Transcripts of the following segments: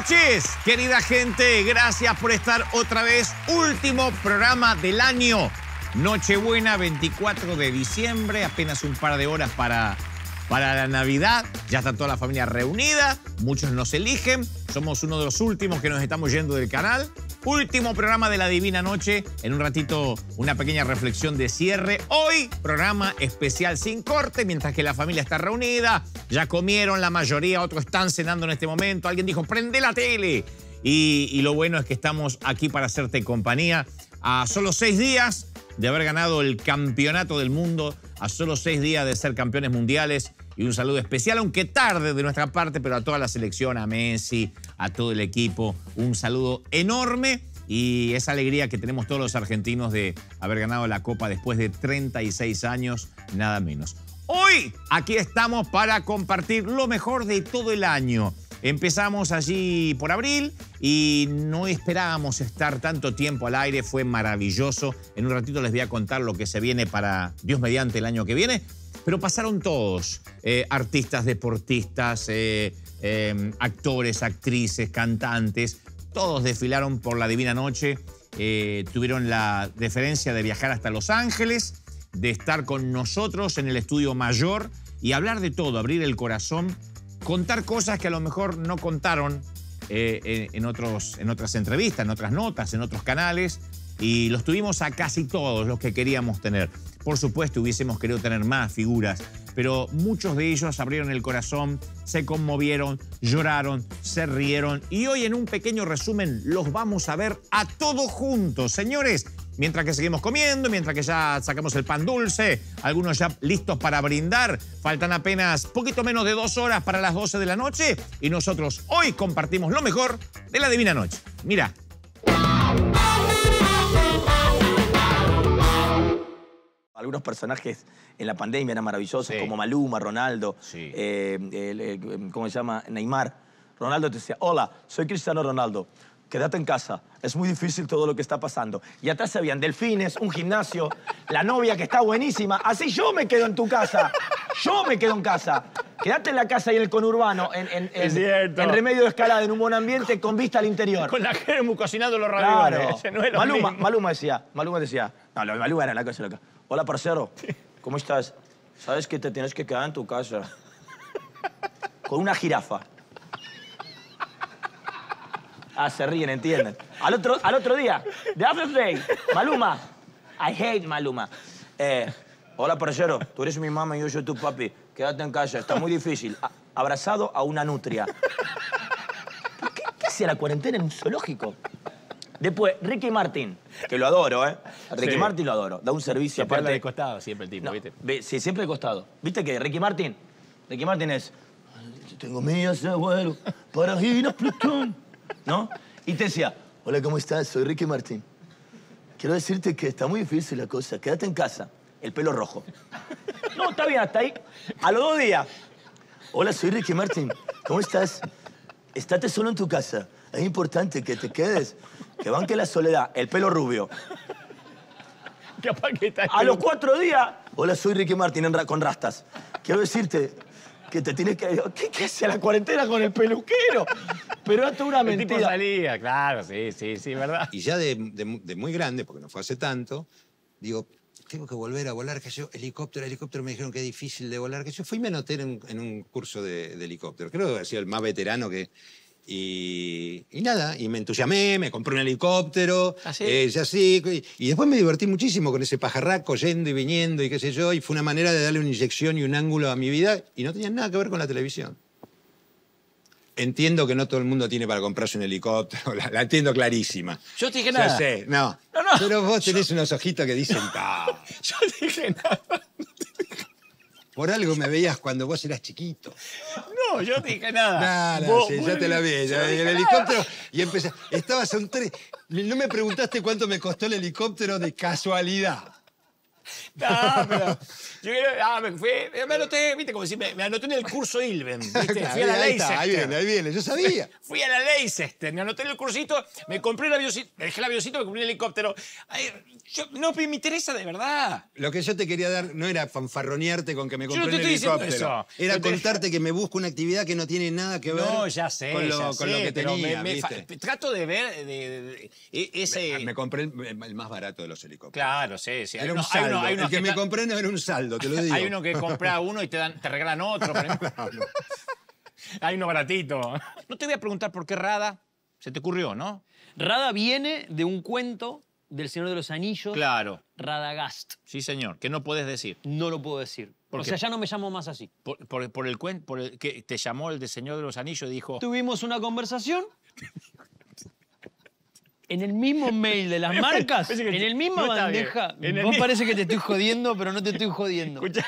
noches, querida gente. Gracias por estar otra vez. Último programa del año. Nochebuena, 24 de diciembre. Apenas un par de horas para, para la Navidad. Ya está toda la familia reunida. Muchos nos eligen. Somos uno de los últimos que nos estamos yendo del canal. Último programa de la Divina Noche. En un ratito, una pequeña reflexión de cierre. Hoy, programa especial sin corte, mientras que la familia está reunida. Ya comieron la mayoría, otros están cenando en este momento. Alguien dijo, prende la tele. Y, lo bueno es que estamos aquí para hacerte compañía a solo seis días de haber ganado el campeonato del mundo, a solo seis días de ser campeones mundiales. Y un saludo especial, aunque tarde de nuestra parte, pero a toda la selección, a Messi, a todo el equipo. Un saludo enorme y esa alegría que tenemos todos los argentinos de haber ganado la Copa después de 36 años, nada menos. Hoy aquí estamos para compartir lo mejor de todo el año. Empezamos allí por abril y no esperábamos estar tanto tiempo al aire, fue maravilloso. En un ratito les voy a contar lo que se viene para Dios mediante el año que viene, pero pasaron todos, eh, artistas, deportistas, eh, Em, actores, actrices, cantantes, todos desfilaron por la Divina Noche, eh, tuvieron la deferencia de viajar hasta Los Ángeles, de estar con nosotros en el estudio mayor y hablar de todo, abrir el corazón, contar cosas que a lo mejor no contaron eh, en, otros, en otras entrevistas, en otras notas, en otros canales, y los tuvimos a casi todos los que queríamos tener. Por supuesto, hubiésemos querido tener más figuras pero muchos de ellos abrieron el corazón, se conmovieron, lloraron, se rieron y hoy en un pequeño resumen los vamos a ver a todos juntos. Señores, mientras que seguimos comiendo, mientras que ya sacamos el pan dulce, algunos ya listos para brindar, faltan apenas poquito menos de dos horas para las 12 de la noche y nosotros hoy compartimos lo mejor de la Divina Noche. Mira. Algunos personajes en la pandemia eran maravillosos, como Maluma, Ronaldo, eh, ¿cómo se llama? Neymar. Ronaldo te decía, hola, soy Cristiano Ronaldo, quédate en casa, es muy difícil todo lo que está pasando. Y atrás habían delfines, un gimnasio, la novia que está buenísima, así yo me quedo en tu casa, yo me quedo en casa. Quédate en la casa y en el conurbano, en, remedio de escalada, en un buen ambiente con vista al interior. Con la Germu cocinando los ravioles. Claro. Maluma, Maluma, decía, Maluma decía, no, Maluma era la cosa loca. Hola, parcero. ¿Cómo estás? Sabes que te tienes que quedar en tu casa. Con una jirafa. Ah, se ríen, entienden. Al otro, al otro día, de After Day, Maluma. I hate Maluma. Eh, hola, parcero, tú eres mi mamá y yo soy tu papi. Quédate en casa, está muy difícil. abrazado a una nutria. ¿Qué, ¿Qué la cuarentena en un zoológico? Después, Ricky Martín, que lo adoro, ¿eh? Ricky Martin Martín lo adoro. Da un servicio siempre aparte. de costado siempre el tipo, ¿viste? sí, siempre de costado. ¿Viste que Ricky Martín? Ricky Martín es... Tengo millas de abuelo para ir Plutón. ¿No? Y te decía, hola, ¿cómo estás? Soy Ricky Martín. Quiero decirte que está muy difícil la cosa. Quédate en casa. El pelo rojo. No, está bien, hasta ahí. A los dos días. Hola, soy Ricky Martín. ¿Cómo estás? Estate solo en tu casa. Es importante que te quedes que banque la soledad, el pelo rubio. A los cuatro días, hola, soy Ricky Martin con rastas. Quiero decirte que te tienes que... ¿Qué, hace a la cuarentena con el peluquero? Pero esto es una mentira. El salía, claro, sí, sí, sí, ¿verdad? Y ya de, muy grande, porque no fue hace tanto, digo, tengo que volver a volar, que yo, helicóptero, helicóptero, me dijeron que es difícil de volar, que yo fui me anoté en un curso de, helicóptero. Creo que sido el más veterano que, y, nada, y me entusiasmé, me compré un helicóptero, así, ¿Ah, eh, y, después me divertí muchísimo con ese pajarraco yendo y viniendo y qué sé yo, y fue una manera de darle una inyección y un ángulo a mi vida y no tenía nada que ver con la televisión. Entiendo que no todo el mundo tiene para comprarse un helicóptero, la, entiendo clarísima. Yo te dije nada. Ya sé, no. Pero vos tenés unos ojitos que dicen, ta. yo te dije nada. Por algo me veías cuando vos eras chiquito. No, yo no dije nada. Nada, sí, ya te la vi. el helicóptero y empecé. Estabas tres. No me preguntaste cuánto me costó el helicóptero de casualidad. No, pero yo ah, me, fui, me anoté, viste, como si me, anoté en el curso Ilven, fui a la ahí Leicester. ahí viene, ahí viene, yo sabía. Fui a la Leicester, me anoté en el cursito, me compré el avioncito, me dejé el avioncito, me compré el helicóptero. Ay, yo, no, me interesa de verdad. Lo que yo te quería dar no era fanfarronearte con que me compré un el helicóptero. Era contarte que me busco una actividad que no tiene nada que ver con, lo, que tenía. trato de ver e, ese. Me, compré el, más barato de los helicópteros. Claro, sí, sí. Era un no, hay el que, me compré no era un saldo, te lo digo. Hay uno que compra uno y te, dan, regalan otro. Hay uno baratito. No te voy a preguntar por qué Rada se te ocurrió, ¿no? Rada viene de un cuento del Señor de los Anillos. Claro. Radagast. Sí, señor. Que no puedes decir. No lo puedo decir. o sea, ya no me llamo más así. Por, el cuento, por el que te llamó el de Señor de los Anillos y dijo... Tuvimos una conversación en el mismo mail de las marcas, en el mismo bandeja. vos parece que te estoy jodiendo, pero no te estoy jodiendo. Escucha.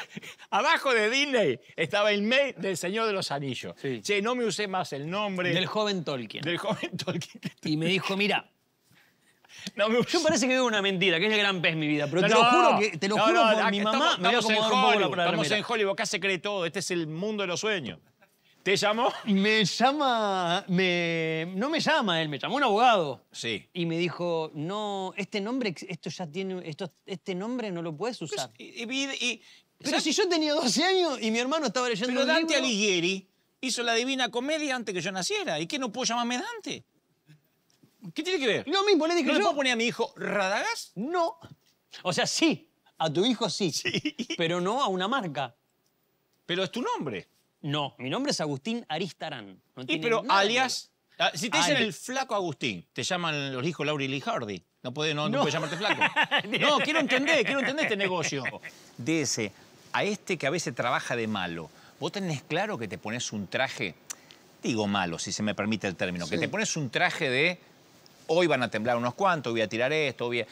abajo de Disney estaba el mail del Señor de los Anillos. Sí. Che, no me usé más el nombre. Del joven Tolkien. Del joven Tolkien. Y me dijo, mira. me Yo parece que veo una mentira, que es el gran pez mi vida, pero te lo juro que te lo juro mi mamá, me veo como en Hollywood, Estamos en Hollywood, acá se cree todo, este es el mundo de los sueños. ¿Te llamó? Me llama. Me, no me llama él, me llamó un abogado. Sí. Y me dijo: No, este nombre, esto ya tiene. Esto, este nombre no lo puedes pues, usar. y, pero si yo tenía 12 años y mi hermano estaba leyendo. Pero Dante Alighieri hizo la Divina Comedia antes que yo naciera. ¿Y qué no puedo llamarme Dante? ¿Qué tiene que ver? Lo mismo, le dije ¿No yo. ¿No puedo poner a mi hijo Radagas? No. O sea, sí. A tu hijo sí. Sí. Pero no a una marca. Pero es tu nombre. No, mi nombre es Agustín Aristarán. y pero alias... Ah, si te dicen el flaco Agustín, te llaman los hijos Lauri y Lee Hardy. No no, puede llamarte flaco. No, quiero entender, quiero entender este negocio. Dice, a este que a veces trabaja de malo, vos tenés claro que te pones un traje, digo malo, si se me permite el término, que te pones un traje de hoy van a temblar unos cuantos, voy a tirar esto, voy a...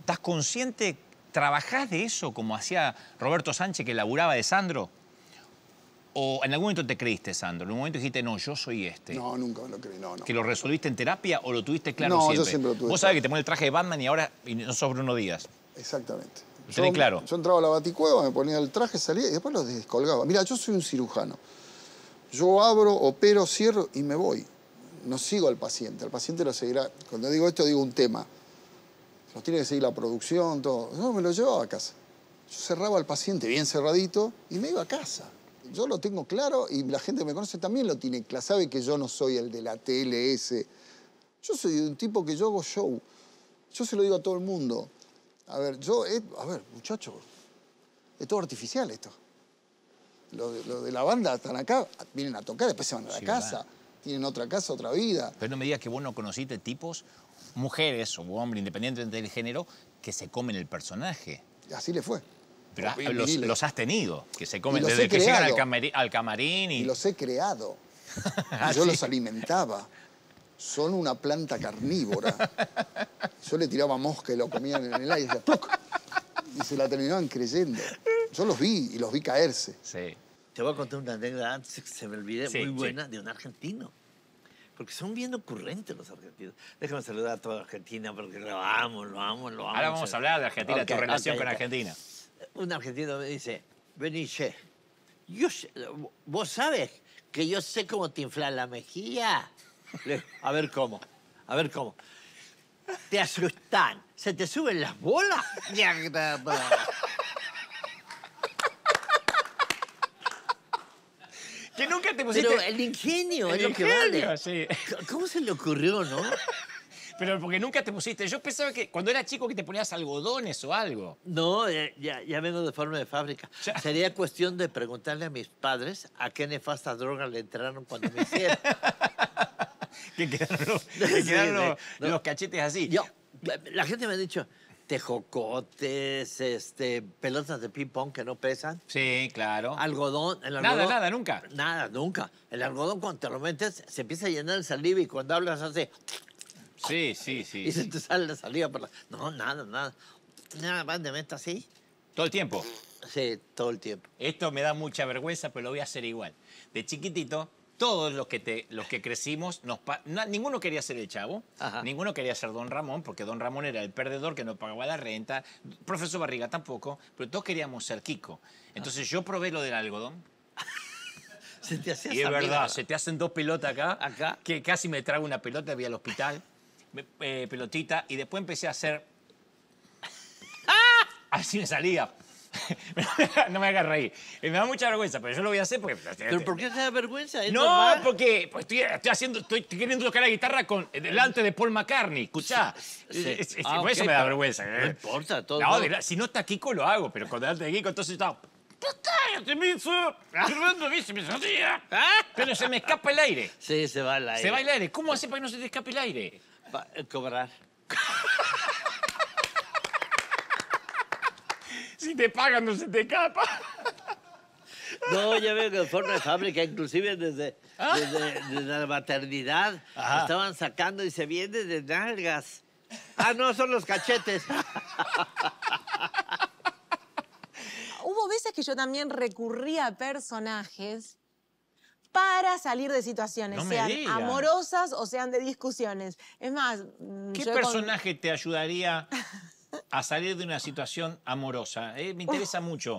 ¿Estás consciente? ¿Trabajás de eso como hacía Roberto Sánchez que laburaba de Sandro? ¿O en algún momento te creíste, Sandro? ¿En algún momento dijiste, no, yo soy este? No, nunca me lo creí, no, no. ¿Que lo resolviste en terapia o lo tuviste claro siempre? No, yo siempre lo tuve. Vos sabés que te pones el traje de Batman y ahora no sos Bruno Díaz. Exactamente. tenés claro. Yo entraba a la baticueva, me ponía el traje, salía y después lo descolgaba. Mira, yo soy un cirujano. Yo abro, opero, cierro y me voy. No sigo al paciente. al paciente lo seguirá. Cuando digo esto, digo un tema. Nos tiene que seguir la producción, todo. No, me lo llevaba a casa. Yo cerraba al paciente bien cerradito y me iba a casa yo lo tengo claro y la gente que me conoce también lo tiene claro. Sabe que yo no soy el de la TLS. Yo soy un tipo que yo hago show. Yo se lo digo a todo el mundo. A ver, yo, eh, a ver, muchachos, es todo artificial esto. Lo de, la banda están acá, vienen a tocar, después se van a la casa. Tienen otra casa, otra vida. Pero no me digas que vos no conociste tipos, mujeres o hombres, independientemente del género, que se comen el personaje. Así le fue. Pero los, has tenido, que se comen desde que llegan al camarín, y... los he creado. Ah, yo los alimentaba. Son una planta carnívora. Yo le tiraba mosca y lo comían en el aire. Y se la terminaban creyendo. Yo los vi y los vi caerse. Te voy a contar una anécdota antes que se me olvide, muy buena, de un argentino. Porque son bien ocurrentes los argentinos. Déjame saludar a toda Argentina porque lo amo, lo amo, lo amo. Ahora vamos a hablar de Argentina, tu relación con Argentina un argentino me dice, Beniche, yo, ¿vos sabes que yo sé cómo te inflar la mejilla? a ver cómo, a ver cómo. Te asustan, se te suben las bolas. que nunca te pusiste... Pero el ingenio es lo que vale. ¿Cómo se le ocurrió, no? Pero porque nunca te pusiste. Yo pensaba que cuando era chico que te ponías algodones o algo. No, ya, ya, vengo de forma de fábrica. Sería cuestión de preguntarle a mis padres a qué nefasta droga le entraron cuando me hicieron. que quedaron, los, cachetes así. Yo, la gente me ha dicho, tejocotes, este, pelotas de ping-pong que no pesan. Sí, claro. Algodón. nada, nada, nunca. Nada, nunca. El algodón cuando te lo metes se empieza a llenar el saliva y cuando hablas hace... Sí, sí, sí. Y se te sale la salida por la... No, nada, nada. Nada más de meta así. ¿Todo el tiempo? Sí, todo el tiempo. Esto me da mucha vergüenza, pero lo voy a hacer igual. De chiquitito, todos los que, te, los que crecimos, nos ninguno quería ser el chavo, ninguno quería ser don Ramón, porque don Ramón era el perdedor que no pagaba la renta, profesor Barriga tampoco, pero todos queríamos ser Kiko. Entonces yo probé lo del algodón. se te hacía y es verdad, se te hacen dos pelotas acá, acá, que casi me trago una pelota, voy al hospital. Eh, pelotita y después empecé a hacer... ¡Ah! Así me salía. no me hagas reír. Eh, me da mucha vergüenza, pero yo lo voy a hacer porque... Pues, ¿Pero eh, por qué te da vergüenza? no, porque pues, estoy, haciendo, estoy queriendo tocar la guitarra con, delante de Paul McCartney, escuchá. Ah, por eso me da vergüenza. No importa, todo. si no está Kiko, lo hago, pero con delante de Kiko, entonces estaba... Pues, ¡Cállate, Miso! Ah. Pero se me escapa el aire. Sí, se va el aire. Se va el aire. ¿Cómo hace para que no se te escape el aire? Eh, cobrar. si te pagan, no se te capa. No, ya veo que forma de fábrica, inclusive ah. desde, desde, la maternidad, estaban sacando y se viene de nalgas. Ah, no, son los cachetes. Hubo veces que yo también recurría a personajes para salir de situaciones, sean amorosas o sean de discusiones. Es más, mm, ¿qué personaje te ayudaría a salir de una situación amorosa? ¿eh? me interesa mucho.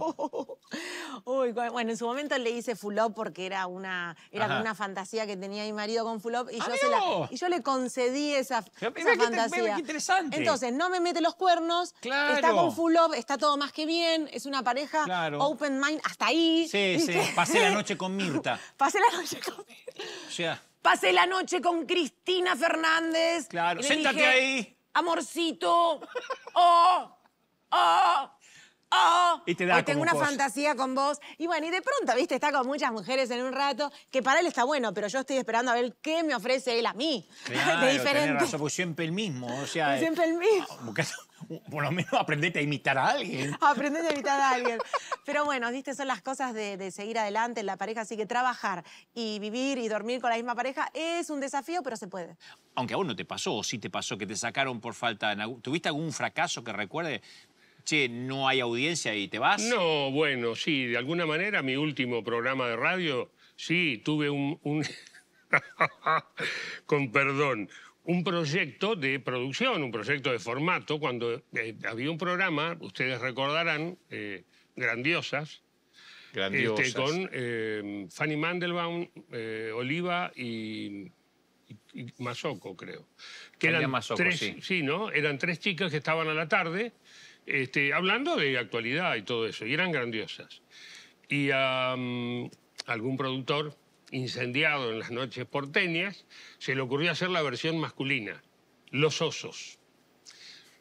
bueno, en su momento le hice Fulop porque era una, era una fantasía que tenía mi marido con Fulop y, yo, y yo le concedí esa, este, fantasía. interesante. Entonces, no me mete los cuernos, está con Fulop, está todo más que bien, es una pareja open mind hasta ahí. Sí, sí, pasé la noche con Mirta. pasé la noche con O sea... Pasé la noche con Cristina Fernández. Claro, ahí amorcito. Oh, oh. Oh, tengo una fantasía con vos. Y bueno, y de pronto, viste, está con muchas mujeres en un rato, que para él está bueno, pero yo estoy esperando a ver qué me ofrece él a mí. de diferente. Razón, siempre el mismo, o sea. Siempre el eh, mismo por lo menos aprendete a imitar a alguien. aprendete a imitar a alguien. Pero bueno, viste, son las cosas de, de seguir adelante en la pareja, así que trabajar y vivir y dormir con la misma pareja es un desafío, pero se puede. Aunque aún no te pasó, o sí te pasó, que te sacaron por falta... ¿Tuviste algún fracaso que recuerde? che, no hay audiencia y te vas? No, bueno, sí, de alguna manera mi último programa de radio, sí, tuve un... un... con perdón, un proyecto de producción, un proyecto de formato, cuando eh, había un programa, ustedes recordarán, eh, Grandiosas, Grandiosas. Este, con eh, Fanny Mandelbaum, Oliva y, y, creo. Que eran tres, sí. ¿no? Eran tres chicas que estaban a la tarde este, hablando de actualidad y todo eso, y eran grandiosas. Y algún productor incendiado en las noches porteñas, se le ocurrió hacer la versión masculina, Los Osos.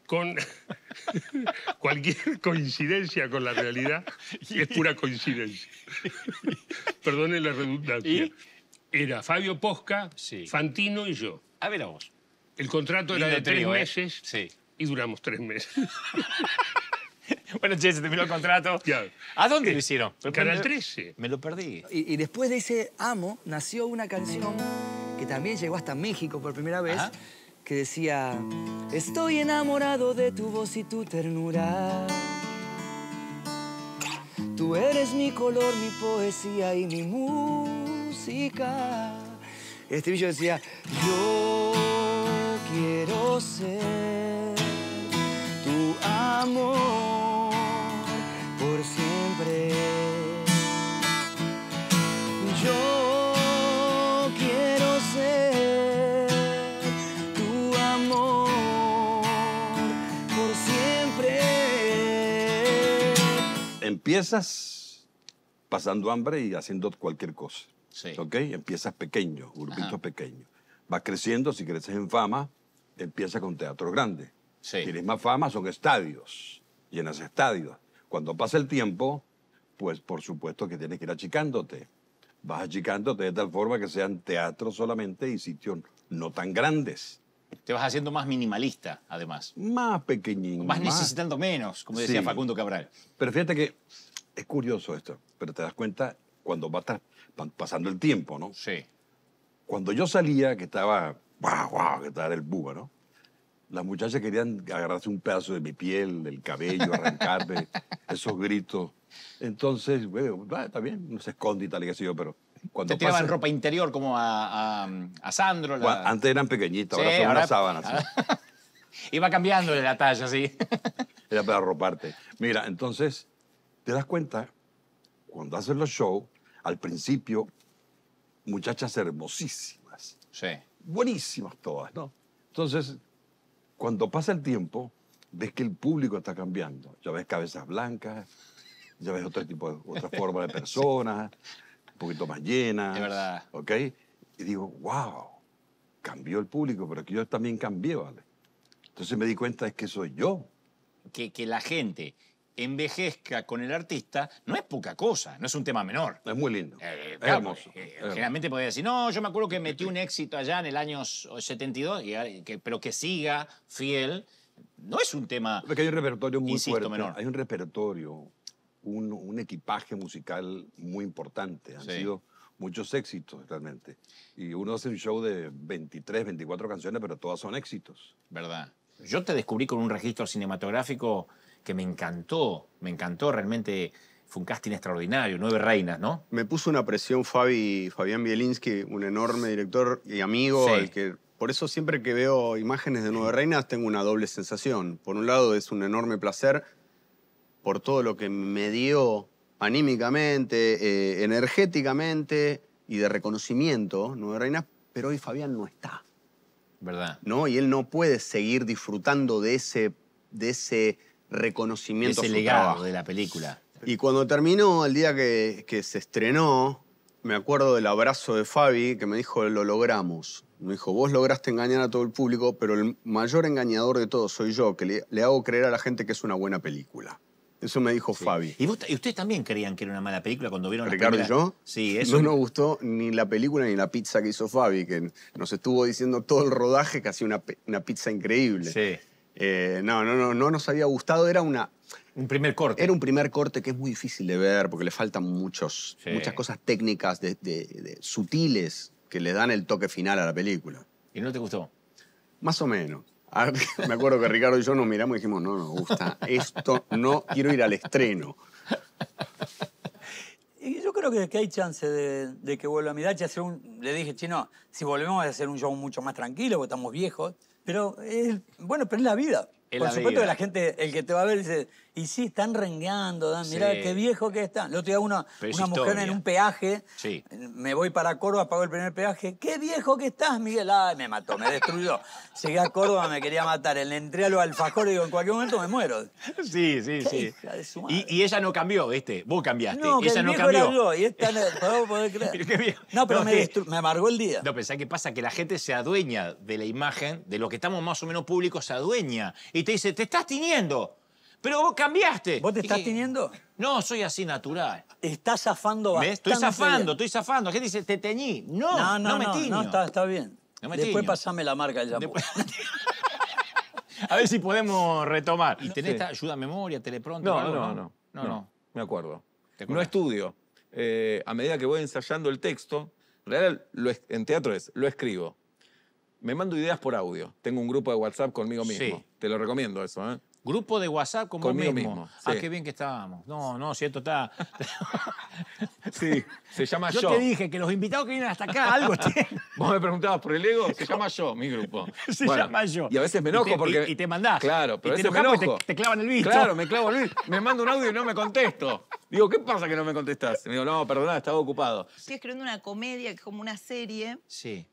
Con cualquier coincidencia con la realidad es pura coincidencia. Perdone la redundancia. Era Fabio Posca, Fantino y yo. A ver El contrato era de tres ¿eh? meses y duramos tres meses. bueno, che, se terminó el contrato. ¿A dónde lo hicieron? Canal 13. Me lo perdí. Y, después de ese Amo nació una canción que también llegó hasta México por primera vez, que decía, estoy enamorado de tu voz y tu ternura. Tú eres mi color, mi poesía y mi música. Este bicho decía, yo quiero ser tu amor. Yo quiero ser tu amor por siempre. Empiezas pasando hambre y haciendo cualquier cosa. Sí. ¿Ok? Empiezas pequeño, grupito pequeño. Vas creciendo, si creces en fama, empiezas con teatro grande. Sí. Tienes más fama, son estadios, llenas estadios. Cuando pasa el tiempo, pues por supuesto que tienes que ir achicándote. Vas achicándote de tal forma que sean teatros solamente y sitios no tan grandes. Te vas haciendo más minimalista, además. Más pequeñín. más... necesitando menos, como decía Facundo Cabral. Pero fíjate que es curioso esto, pero te das cuenta cuando va pasando el tiempo, ¿no? Sí. Cuando yo salía, que estaba, guau, guau, que estaba el búho, ¿no? Las muchachas querían agarrarse un pedazo de mi piel, del cabello, arrancarme esos gritos. Entonces, bueno, está bien, no se esconde y tal y qué sé yo, pero cuando Te tiraban ropa interior como a, Sandro. Antes eran pequeñitos, ahora son unas sábanas. Iba cambiándole la talla, sí. Era para roparte. Mira, entonces, te das cuenta, cuando haces los shows, al principio, muchachas hermosísimas. Sí. Buenísimas todas, ¿no? Entonces, cuando pasa el tiempo, ves que el público está cambiando. Ya ves cabezas blancas, ya ves otro tipo, otra forma de personas, un poquito más llena De verdad. ¿Ok? Y digo, wow, cambió el público, pero que yo también cambié, ¿vale? Entonces me di cuenta es que soy yo. Que, que la gente envejezca con el artista no es poca cosa, no es un tema menor. Es muy lindo. Eh, eh, es hermoso. generalmente podría decir, no, yo me acuerdo que metí un éxito allá en el año 72, y, pero que siga fiel, no es un tema. Porque hay un repertorio muy fuerte. Menor. Hay un repertorio un, equipaje musical muy importante. Han sido muchos éxitos realmente. Y uno hace un show de 23, 24 canciones, pero todas son éxitos. ¿Verdad? Yo te descubrí con un registro cinematográfico que me encantó, me encantó realmente. Fue un casting extraordinario, nueve reinas, ¿no? Me puso una presión Fabi, Fabián Bielinski, un enorme director y amigo, que por eso siempre que veo imágenes de Nueve Reinas tengo una doble sensación. Por un lado es un enorme placer por todo lo que me dio anímicamente, eh, energéticamente y de reconocimiento, Nueve Reinas, pero hoy Fabián no está. ¿Verdad? ¿No? Y él no puede seguir disfrutando de ese, de ese reconocimiento. Ese legado de la película. Y cuando terminó, el día que, se estrenó, me acuerdo del abrazo de Fabi que me dijo, lo logramos. Me dijo, vos lograste engañar a todo el público, pero el mayor engañador de todos soy yo, que le hago creer a la gente que es una buena película. Eso me dijo Fabi. ¿Y, ustedes también creían que era una mala película cuando vieron Ricardo película? Ricardo y yo? Sí, eso. No nos gustó ni la película ni la pizza que hizo Fabi, que nos estuvo diciendo todo el rodaje que hacía una, una pizza increíble. Sí. Eh, no, no, no, no nos había gustado. Era una. Un primer corte. Era un primer corte que es muy difícil de ver porque le faltan muchos, muchas cosas técnicas sutiles que le dan el toque final a la película. ¿Y no te gustó? Más o menos. me acuerdo que Ricardo y yo nos miramos y dijimos, no, nos gusta esto, no quiero ir al estreno. Y yo creo que, hay chance de, que vuelva a mirar. un, le dije, chino, si volvemos a hacer un show mucho más tranquilo, porque estamos viejos. Pero es, bueno, pero es la vida. Por supuesto que la gente, el que te va a ver, dice, y sí, están rengueando, mirá qué viejo que están. El otro día una, mujer en un peaje, me voy para Córdoba, pago el primer peaje, qué viejo que estás, Miguel. Ay, me mató, me destruyó. Llegué a Córdoba, me quería matar. Le entré a los alfajores y digo, en cualquier momento me muero. Sí, sí, sí. Y, ella no cambió, ¿viste? Vos cambiaste. No, ella no cambió. no, pero me, me, amargó el día. No, pensá que pasa que la gente se adueña de la imagen, de lo que estamos más o menos públicos, se adueña. Y te dice, te estás tiniendo. Pero vos cambiaste. ¿Vos te estás teñiendo. teniendo? No, soy así natural. Estás zafando bastante. Estoy zafando, estoy zafando. ¿Qué dice, te teñí. No, no, no me tiño. No, está, está bien. Después pasame la marca del shampoo. A ver si podemos retomar. ¿Y tenés esta ayuda a memoria, telepronto? No, algo, no, no, no, no, Me acuerdo. No estudio. Eh, a medida que voy ensayando el texto, en, en teatro es, lo escribo. Me mando ideas por audio. Tengo un grupo de WhatsApp conmigo mismo. Te lo recomiendo eso, ¿eh? Grupo de WhatsApp como Conmigo mismo. Ah, qué bien que estábamos. No, no, cierto, está. sí, se llama yo. Yo te dije que los invitados que vienen hasta acá algo tienen. Vos me preguntabas por el ego, se llama yo, mi grupo. se llama yo. Y a veces me enojo porque. Y, te mandás. Claro, pero y a veces te me enojo. Te, clavan el visto. Claro, me clavo el visto. Me mando un audio y no me contesto. Digo, ¿qué pasa que no me contestás? me digo, no, perdona, estaba ocupado. Estoy escribiendo una comedia que es como una serie. Sí.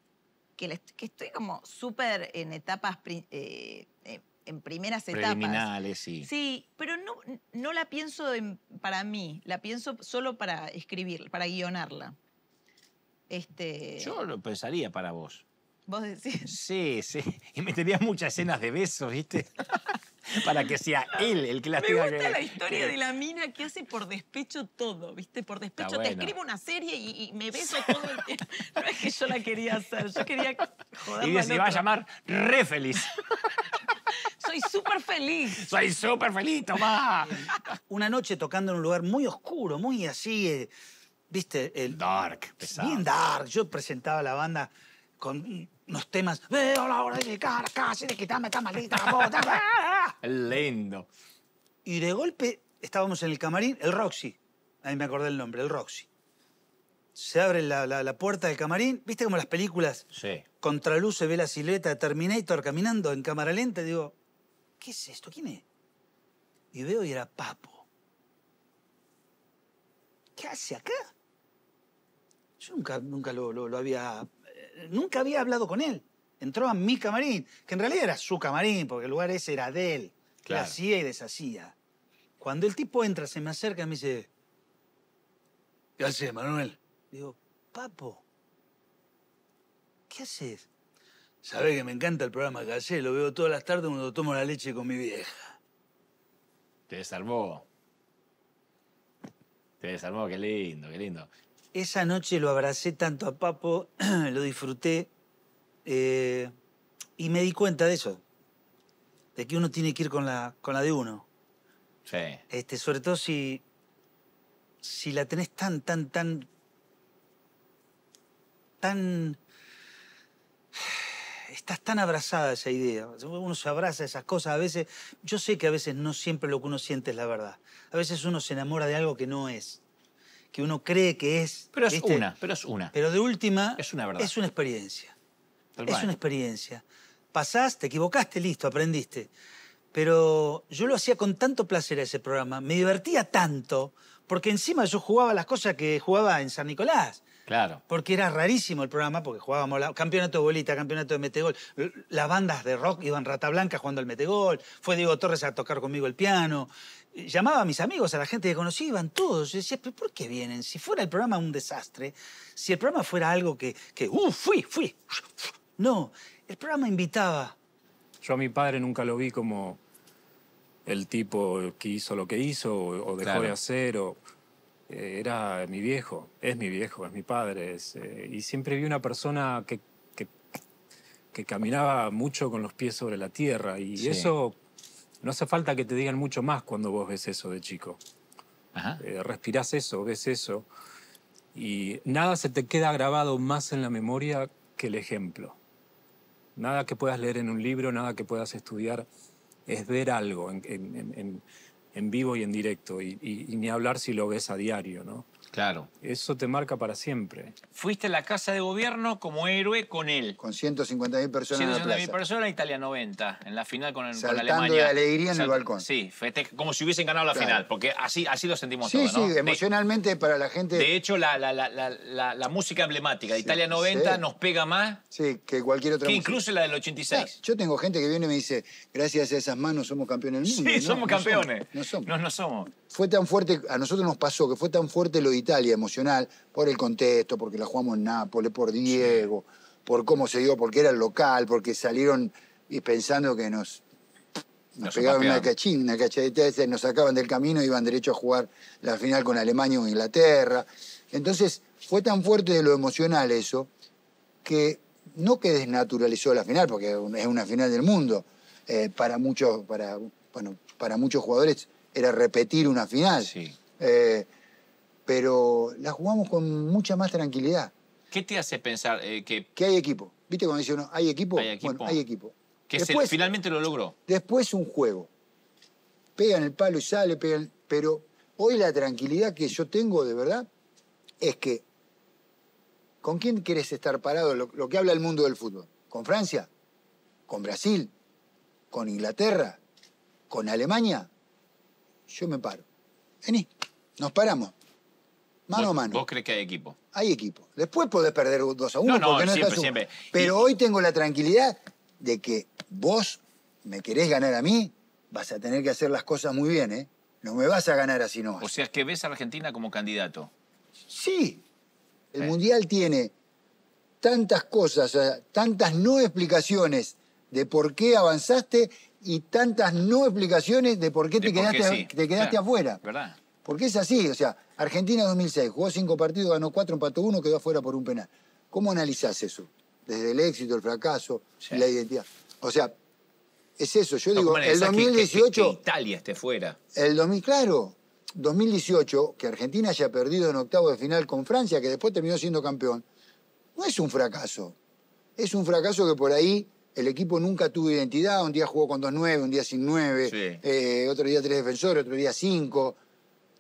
Que, estoy como súper en etapas. Eh, en primeras etapas. Preliminales, sí. Sí, pero no, no la pienso para mí, la pienso solo para escribir, para guionarla. Este... Yo lo pensaría para vos. ¿Vos decís? Sí, sí. Y metería muchas escenas de besos, ¿viste? para que sea él el que las Me gusta la historia de la mina que hace por despecho todo, ¿viste? Por despecho te escribo una serie y, me beso todo el tiempo. No es que yo la quería hacer, yo quería joder. Y se iba a llamar Re Feliz. Soy súper feliz. Soy súper feliz, Tomás. Una noche tocando en un lugar muy oscuro, muy así, eh, viste, el dark, pesado. Bien dark. Yo presentaba la banda con unos temas. Veo la hora de llegar casi de quitarme esta maldita bota. Lindo. Y de golpe estábamos en el camarín, el Roxy. Ahí me acordé el nombre, el Roxy. Se abre la, la, puerta del camarín. ¿Viste como las películas? Sí. Contraluz se ve la silueta de Terminator caminando en cámara lenta. Digo, ¿qué es esto? ¿Quién es? Y veo y era Papo. ¿Qué hace acá? Yo nunca, nunca lo, había. Eh, nunca había hablado con él. Entró a mi camarín, que en realidad era su camarín, porque el lugar ese era de él. Claro. hacía y deshacía. Cuando el tipo entra, se me acerca y me dice. ¿Qué hace Manuel? Digo, Papo, ¿qué haces? Sabés que me encanta el programa que hacés. lo veo todas las tardes cuando tomo la leche con mi vieja. Te desarmó. Te desarmó, qué lindo, qué lindo. Esa noche lo abracé tanto a Papo, lo disfruté eh, y me di cuenta de eso, de que uno tiene que ir con la, con la de uno. Sí. Este, sobre todo si, si la tenés tan, tan, tan, tan estás tan abrazada esa idea. Uno se abraza esas cosas. A veces, yo sé que a veces no siempre lo que uno siente es la verdad. A veces uno se enamora de algo que no es, que uno cree que es. Pero es una, pero es una. Pero de última, es una verdad. Es una experiencia. es una experiencia. Pasaste, te equivocaste, listo, aprendiste. Pero yo lo hacía con tanto placer ese programa, me divertía tanto, porque encima yo jugaba las cosas que jugaba en San Nicolás. Claro. Porque era rarísimo el programa, porque jugábamos campeonato de bolita, campeonato de metegol. Las bandas de rock iban Rata Blanca jugando al metegol. Fue Diego Torres a tocar conmigo el piano. Llamaba a mis amigos, a la gente que conocía, iban todos. Yo decía, ¿pero por qué vienen? Si fuera el programa un desastre, si el programa fuera algo que, que ¡uh, fui, fui! No, el programa invitaba. Yo a mi padre nunca lo vi como el tipo que hizo lo que hizo o dejó de hacer o eh, era mi viejo, es mi viejo, es mi padre. Eh, y siempre vi una persona que, que, caminaba mucho con los pies sobre la tierra. Y eso no hace falta que te digan mucho más cuando vos ves eso de chico. respiras eh, respirás eso, ves eso. Y nada se te queda grabado más en la memoria que el ejemplo. Nada que puedas leer en un libro, nada que puedas estudiar, es ver algo. en, en vivo y en directo, y, ni hablar si lo ves a diario, ¿no? Claro. Eso te marca para siempre. Fuiste a la casa de gobierno como héroe con él. Con 150.000 personas. 150.000 personas, Italia 90, en la final con, Saltando con Alemania. de alegría en el balcón. Sí, como si hubiesen ganado la final, porque así, así lo sentimos todos. Sí, sí, emocionalmente para la gente. De hecho, la, música emblemática de Italia 90 nos pega más. que cualquier otra. Que incluso la del 86. Ah, yo tengo gente que viene y me dice, gracias a esas manos somos campeones del mundo. Sí, somos campeones. No somos. No, no somos fue tan fuerte, a nosotros nos pasó que fue tan fuerte lo de Italia emocional, por el contexto, porque la jugamos en Nápoles, por Diego, por cómo se dio, porque era el local, porque salieron y pensando que nos, nos, pegaban una cachín, una nos sacaban del camino y iban derecho a jugar la final con Alemania o Inglaterra. Entonces, fue tan fuerte de lo emocional eso, que no que desnaturalizó la final, porque es una final del mundo, eh, para muchos, para, bueno, para muchos jugadores era repetir una final. Eh, pero la jugamos con mucha más tranquilidad. ¿Qué te hace pensar eh, que... hay equipo. ¿Viste cuando dice uno, hay equipo? Hay equipo. Bueno, hay equipo. Que finalmente lo logró. Después un juego. Pegan el palo y sale, pegan... Pero hoy la tranquilidad que yo tengo, de verdad, es que ¿con quién quieres estar parado? Lo, lo que habla el mundo del fútbol. ¿Con Francia? ¿Con Brasil? ¿Con Inglaterra? ¿Con Alemania? yo me paro. Vení, nos paramos. Mano a mano. ¿Vos crees que hay equipo? Hay equipo. Después podés perder dos a 1 porque no uno. Pero hoy tengo la tranquilidad de que vos me querés ganar a mí, vas a tener que hacer las cosas muy bien, ¿eh? No me vas a ganar así no. O sea, es que ves a Argentina como candidato. Sí. El Mundial tiene tantas cosas, eh, tantas no explicaciones de por qué avanzaste y tantas no explicaciones de por qué te quedaste, te quedaste afuera. ¿Verdad? Porque es así, o sea, Argentina 2006, jugó cinco partidos, ganó cuatro, empató uno, quedó afuera por un penal. ¿Cómo analizás eso? Desde el éxito, el fracaso, la identidad. O sea, es eso. Yo digo, el 2018... Que, Italia esté fuera. El claro. 2018, que Argentina haya perdido en octavo de final con Francia, que después terminó siendo campeón, no es un fracaso. Es un fracaso que por ahí el equipo nunca tuvo identidad. Un día jugó con 2-9, un día sin 9. Eh, otro día tres defensores, otro día cinco.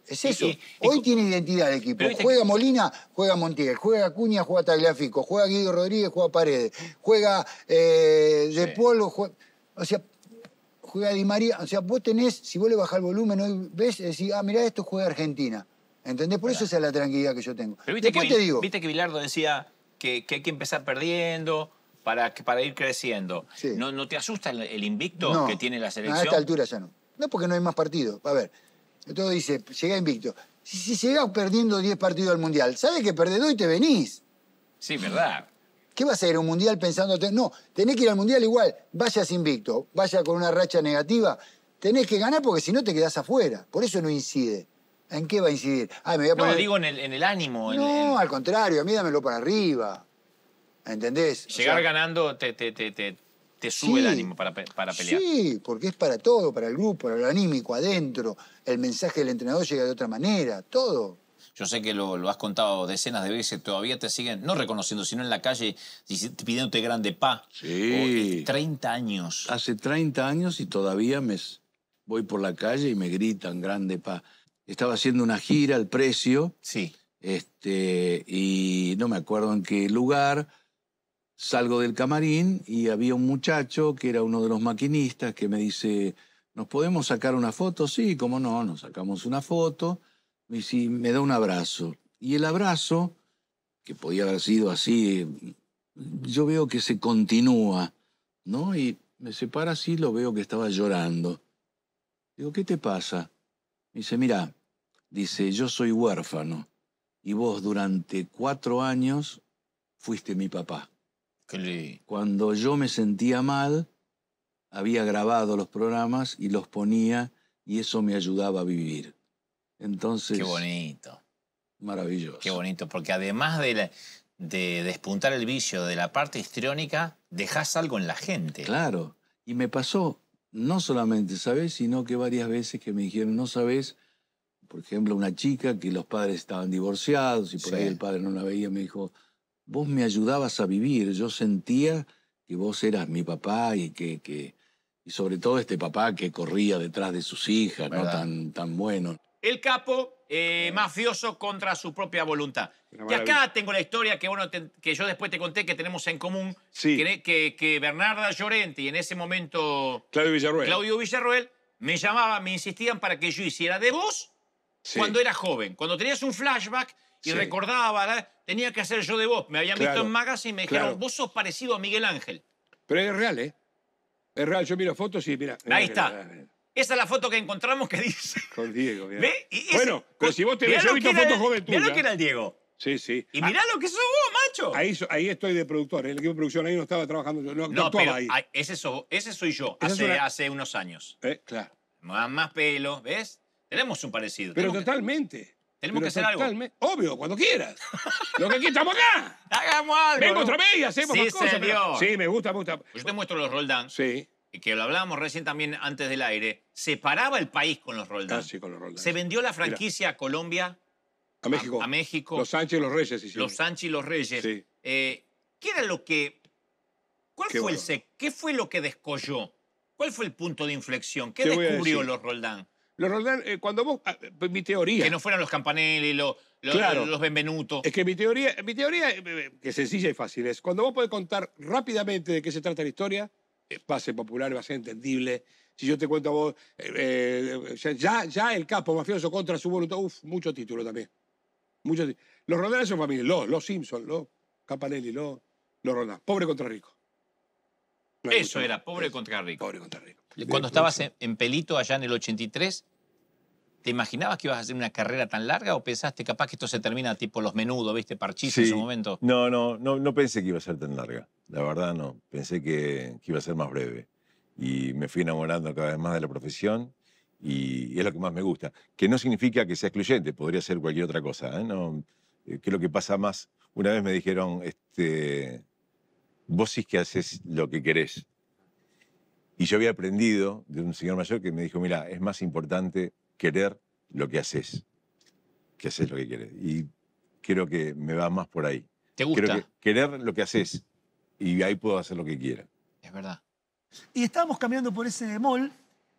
Es eso. Hoy tiene identidad el equipo. Juega Molina, juega Montiel. Juega Cuña, juega Tagliafico. Juega Guido Rodríguez, juega Paredes. Juega eh, De o sea, juega Di María. O sea, vos tenés, si vos le bajás el volumen, hoy ves, decís, ah, mirá, esto juega Argentina. ¿Entendés? Por eso esa es la tranquilidad que yo tengo. Pero viste que, te digo. Viste que Bilardo decía que hay que empezar perdiendo para, ir creciendo. ¿No, ¿No te asusta el, invicto que tiene la selección? A esta altura ya no. No, porque no hay más partidos. A ver, todo dice, llega invicto. Si, llegás llegas perdiendo 10 partidos al Mundial, ¿sabes que perdedor y te venís? Sí, verdad. ¿Qué vas a ir un mundial pensando... No, tenés que ir al mundial igual, vayas invicto, vaya con una racha negativa, tenés que ganar porque si no te quedás afuera. Por eso no incide. ¿En qué va a incidir? Ah, no me No, digo en el, ánimo. No, al contrario, a mí dámelo para arriba. ¿Entendés? Llegar ganando te, te, sube el ánimo para, para, pelear. Sí, porque es para todo, para el grupo, para lo anímico, adentro. El mensaje del entrenador llega de otra manera, todo. Yo sé que lo, has contado decenas de veces, todavía te siguen, no reconociendo, sino en la calle, pidiéndote grande pa. Sí. 30 años. Hace 30 años y todavía me voy por la calle y me gritan grande pa. Estaba haciendo una gira al precio. Sí. Este, y no me acuerdo en qué lugar Salgo del camarín y había un muchacho que era uno de los maquinistas que me dice, ¿nos podemos sacar una foto? Sí, cómo no, nos sacamos una foto. Y si me da un abrazo. Y el abrazo, que podía haber sido así, yo veo que se continúa, ¿no? Y me separa así, lo veo que estaba llorando. Digo, ¿qué te pasa? Me dice, mira, dice, yo soy huérfano y vos durante cuatro años fuiste mi papá. Cuando yo me sentía mal, había grabado los programas y los ponía y eso me ayudaba a vivir. Entonces. Qué bonito. Maravilloso. Qué bonito, porque además de, despuntar el vicio de la parte histriónica, dejas algo en la gente. Claro. Y me pasó, no solamente, ¿sabes? Sino que varias veces que me dijeron, no sabes, por ejemplo, una chica que los padres estaban divorciados y por ahí el padre no la veía, me dijo, vos me ayudabas a vivir. Yo sentía que vos eras mi papá y que, que y sobre todo este papá que corría detrás de sus hijas, ¿no? Tan, tan bueno. El capo eh, mafioso contra su propia voluntad. Y acá tengo la historia que, bueno, que yo después te conté que tenemos en común, que, que, Bernarda Llorente y en ese momento Claudio Villarroel. Claudio me llamaban, me insistían para que yo hiciera de vos cuando era joven. Cuando tenías un flashback, y recordaba, tenía que hacer yo de vos. Me habían visto en Magas y me dijeron, vos sos parecido a Miguel Ángel. Pero es real, ¿eh? Es real, yo miro fotos y mira. Ahí está. esa es la foto que encontramos que dice. Con Diego, mira. bueno, pero si vos te yo visto fotos joven juventud Mirá lo que era el Diego. Sí, sí. Y mirá ah. lo que sos vos, macho. Ahí, ahí estoy de productor. En ¿eh? el equipo de producción ahí no estaba trabajando yo. No, no actuaba ahí. ese, ese, soy yo hace, hace, unos años. Eh, claro. Más, más pelo, ¿ves? Tenemos un parecido. Pero totalmente. Tenemos que hacer algo. Obvio, cuando quieras. Lo que aquí estamos acá. Hagamos algo. Vengo otra vez y hacemos sí, más cosas. Sí, me gusta, me gusta. Pues yo te muestro los Roldán. Sí. Que lo hablábamos recién también antes del aire. Se paraba el país con los Roldán. Casi ah, con los Roldán. Se vendió la franquicia a Colombia. A México. A, México. Los Sánchez y los Reyes. Hicieron. Los Sánchez y los Reyes. Sí. Eh, ¿Qué era lo que. ¿Cuál fue el ¿Qué fue lo que descolló? ¿Cuál fue el punto de inflexión? ¿Qué, ¿Qué descubrió los Roldán? Los Roldán, eh, cuando vos. Ah, eh, mi teoría. Que no fueran los Campanelli, los Benvenuto. Es que mi teoría, mi teoría, que eh, es sencilla y fácil, es cuando vos podés contar rápidamente de qué se trata la historia, va a ser popular, va a ser entendible. Si yo te cuento a vos, ya- ya, el capo mafioso contra su voluntad, uff, mucho título también. Mucho Los Roldán son familia, los, los Simpson, los Campanelli, los, los Pobre contra rico. Eso era, pobre contra rico. Pobre contra rico. Cuando estabas en, Pelito allá en el 83, ¿te imaginabas que ibas a hacer una carrera tan larga o pensaste capaz que esto se termina tipo los menudos, viste, parchís en su momento? No, no, no, no pensé que iba a ser tan larga. La verdad no. Pensé que, iba a ser más breve. Y me fui enamorando cada vez más de la profesión y, es lo que más me gusta. Que no significa que sea excluyente, podría ser cualquier otra cosa. ¿eh? No, eh, que lo que pasa más. Una vez me dijeron, este, vos sí que haces lo que querés. Y yo había aprendido de un señor mayor que me dijo, mira, es más importante querer lo que haces, que haces lo que quieres. Y creo que me va más por ahí. ¿Te gusta? querer lo que haces y ahí puedo hacer lo que quiera. Es verdad. Y estábamos caminando por ese mall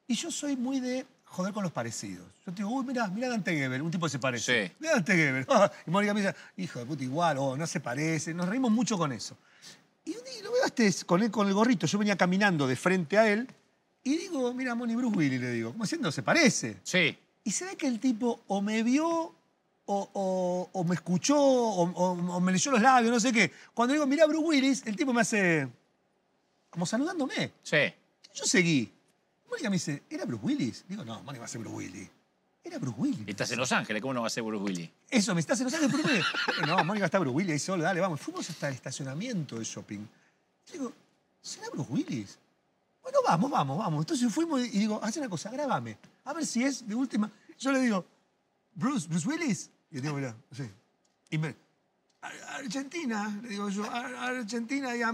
y yo soy muy de joder con los parecidos. Yo te digo, uy, mira, mira Dante Geber, un tipo se parece. Sí. Mira Dante Geber. y Mónica me dice, hijo de puta, igual, oh, no se parece. Nos reímos mucho con eso. Y, lo veo este con, él, con el gorrito. Yo venía caminando de frente a él y digo, mira, Moni Bruce Willis, le digo, como haciendo? se parece. Sí. Y se ve que el tipo o me vio o, me escuchó, o, me leyó los labios, no sé qué. Cuando digo, mira Bruce Willis, el tipo me hace. como saludándome. Sí. Yo seguí. Mónica me dice, ¿era Bruce Willis? Digo, no, Mónica va a ser Bruce Willis. Era Bruce Willis. Estás en Los Ángeles, ¿cómo no va a ser Bruce Willis? Eso, me estás en Los Ángeles, Bruce no, Mónica está Bruce Willis ahí solo, dale, vamos. Fuimos hasta el estacionamiento de shopping. Y digo, ¿será Bruce Willis? Bueno, vamos, vamos, vamos. Entonces fuimos y digo, haz una cosa, grábame. A ver si es de última. Yo le digo, Bruce, Bruce Willis. Y digo, digo, mira, sí. Y Argentina, le digo yo, Argentina ya...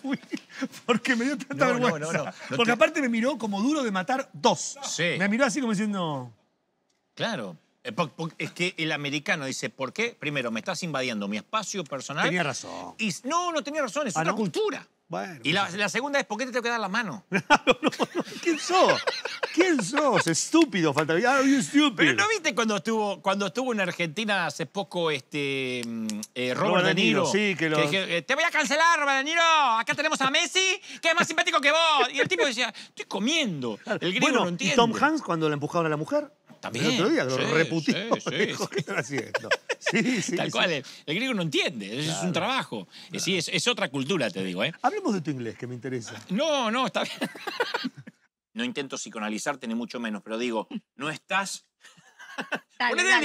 fui porque me dio tanta vergüenza. porque aparte me miró como duro de matar dos. Sí. Me miró así como diciendo... Claro. Eh, es que el americano dice, ¿por qué? Primero, me estás invadiendo mi espacio personal. Tenía razón. no, no tenía razón, es una ah, cultura. Y pues, la, segunda es, ¿por qué te tengo que dar la mano? ¿Quién sos? ¿Quién sos? Estúpido, Falta. Pero ¿no viste cuando estuvo, cuando estuvo en Argentina hace poco este, mm, eh, Robert, De Niro? que, eh, te voy a cancelar, Robert De Niro. Acá tenemos a Messi, que es más simpático que vos. Y el tipo decía, estoy comiendo. El griego no entiende. ¿y Tom Hanks cuando le empujaron a la mujer? También. El otro día, lo sí, Sí, sí, sí. Tal cual, el, griego no entiende, es un trabajo. Eh, sí, es, otra cultura, te digo. ¿eh? hablemos de tu inglés, que me interesa. No, no, está bien. No intento psicoanalizarte ni mucho menos, pero digo, no estás... Dale, el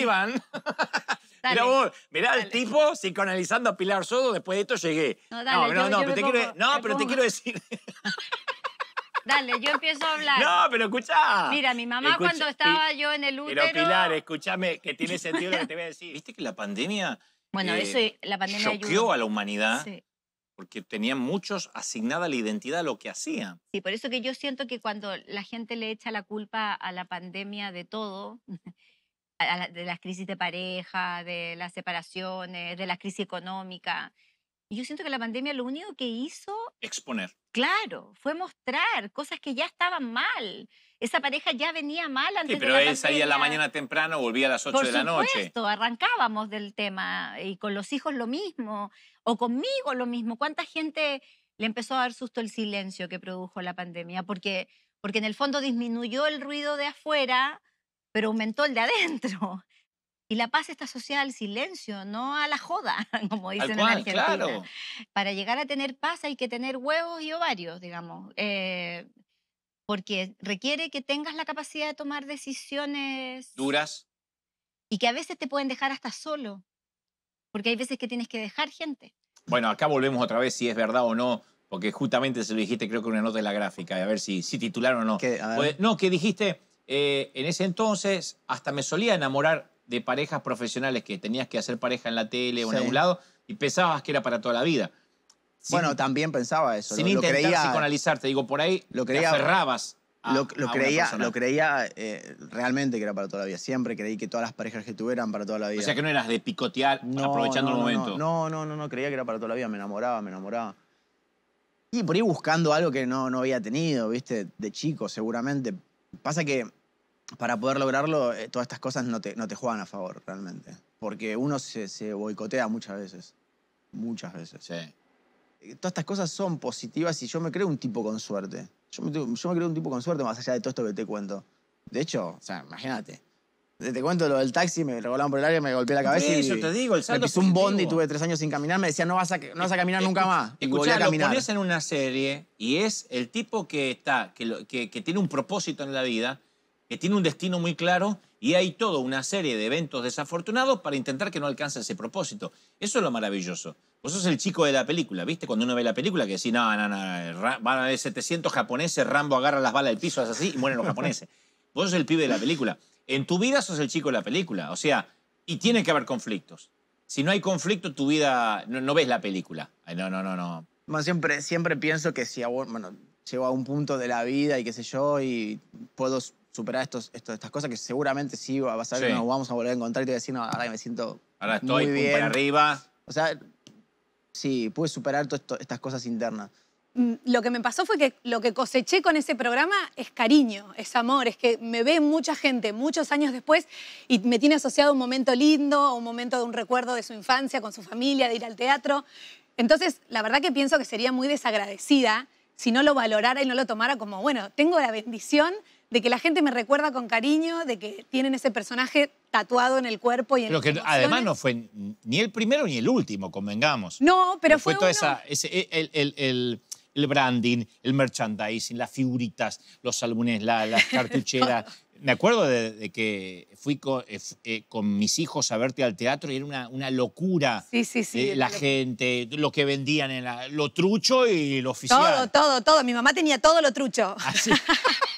mirá vos, mirá el tipo psicoanalizando a Pilar Sodo, después de esto llegué. No, no, no, pero, te quiero, no pero te quiero decir... Dale, yo empiezo a hablar. No, pero escuchá. Mira, mi mamá cuando estaba yo en el útero... Pero Pilar, escúchame, que tiene sentido lo que te voy a decir. ¿Viste que la pandemia... Bueno, eh, eso la pandemia... Choqueó a la humanidad. Sí porque tenían muchos asignada la identidad a lo que hacían. Sí, por eso que yo siento que cuando la gente le echa la culpa a la pandemia de todo, de las crisis de pareja, de las separaciones, de la crisis económica, yo siento que la pandemia lo único que hizo... Exponer. Claro, fue mostrar cosas que ya estaban mal. Esa pareja ya venía mal antes sí, pero de él salía la mañana temprano, volvía a las 8 de la noche. Por supuesto, arrancábamos del tema eh, y con los hijos lo mismo, o conmigo lo mismo. ¿Cuánta gente le empezó a dar susto el silencio que produjo la pandemia? Porque, porque en el fondo disminuyó el ruido de afuera, pero aumentó el de adentro. Y la paz está asociada al silencio, no a la joda, como dicen en Argentina. Claro. Para llegar a tener paz hay que tener huevos y ovarios, digamos. Eh, porque requiere que tengas la capacidad de tomar decisiones duras y que a veces te pueden dejar hasta solo, porque hay veces que tienes que dejar gente. Bueno, acá volvemos otra vez si es verdad o no, porque justamente se lo dijiste creo que una nota de la gráfica, a ver si, si titularon o no. Pues, no, que dijiste, eh, en ese entonces hasta me solía enamorar de parejas profesionales que tenías que hacer pareja en la tele o en algún lado y pensabas que era para toda la vida bueno, también pensaba eso. Sin lo, intentar psicoanalizarte, digo, por ahí lo creía, te lo, lo, creía, lo, eh, creía, realmente que era para toda la vida. Siempre creí que todas las parejas que tuvieran eran para toda la vida. O sea que no eras de picotear no, aprovechando el momento. No, no, no, no, creía que era para toda la vida. Me enamoraba, me enamoraba. Y por ahí buscando algo que no, no había tenido, ¿viste? De chico, seguramente. Pasa que para poder lograrlo, eh, todas estas cosas no te, no te juegan a favor, realmente. Porque uno se, se boicotea muchas veces. Muchas veces. Sí. Eh, todas estas cosas son positivas y yo me creo un tipo con suerte. Yo me, creo un tipo con suerte más allá de todo esto que te cuento. De hecho, o sea, imagínate. Te cuento lo del taxi, me regolaron por el área, me golpeé la cabeza. y yo te digo, el Me un bondi y tuve tres años sin caminar. Me decía no vas a, no vas a caminar nunca más. Y a caminar. lo en una serie y es el tipo que está, que, que tiene un propósito en la vida que tiene un destino muy claro y hay toda una serie de eventos desafortunados para intentar que no alcance ese propósito. Eso es lo maravilloso. Vos sos el chico de la película, ¿viste? Cuando uno ve la película que dice, no, no, no, eh, van a haber 700 japoneses, Rambo agarra las balas del piso, es así y mueren los japoneses. Vos sos el pibe de la película. En tu vida sos el chico de la película, o sea, y tiene que haber conflictos. Si no hay conflicto, tu vida no, ves la película. no, no, no, no. siempre, siempre pienso que si bueno, llego a un punto de la vida y qué sé yo, y puedo superar estos, estas cosas que seguramente sí va a pasar que nos vamos a volver a encontrar y te voy a decir, no, ahora que me siento Ahora estoy muy bien. arriba. O sea, sí, pude superar todas estas cosas internas. Mm, lo que me pasó fue que lo que coseché con ese programa es cariño, es amor, es que me ve mucha gente muchos años después y me tiene asociado un momento lindo, un momento de un recuerdo de su infancia con su familia, de ir al teatro. Entonces, la verdad que pienso que sería muy desagradecida si no lo valorara y no lo tomara como, bueno, tengo la bendición de que la gente me recuerda con cariño, de que tienen ese personaje tatuado en el cuerpo y en Pero que además no fue ni el primero ni el último, convengamos. No, pero, fue fue, fue toda esa, ese, e, el, el, el, branding, el merchandising, las figuritas, los álbumes, las cartucheras. me acuerdo de, que fui eh, eh, con, mis hijos a verte al teatro y era una, una locura. Sí, sí, sí. Eh, la gente, lo que vendían, en lo trucho y lo oficial. Todo, todo, todo. Mi mamá tenía todo lo trucho. Así. Ah,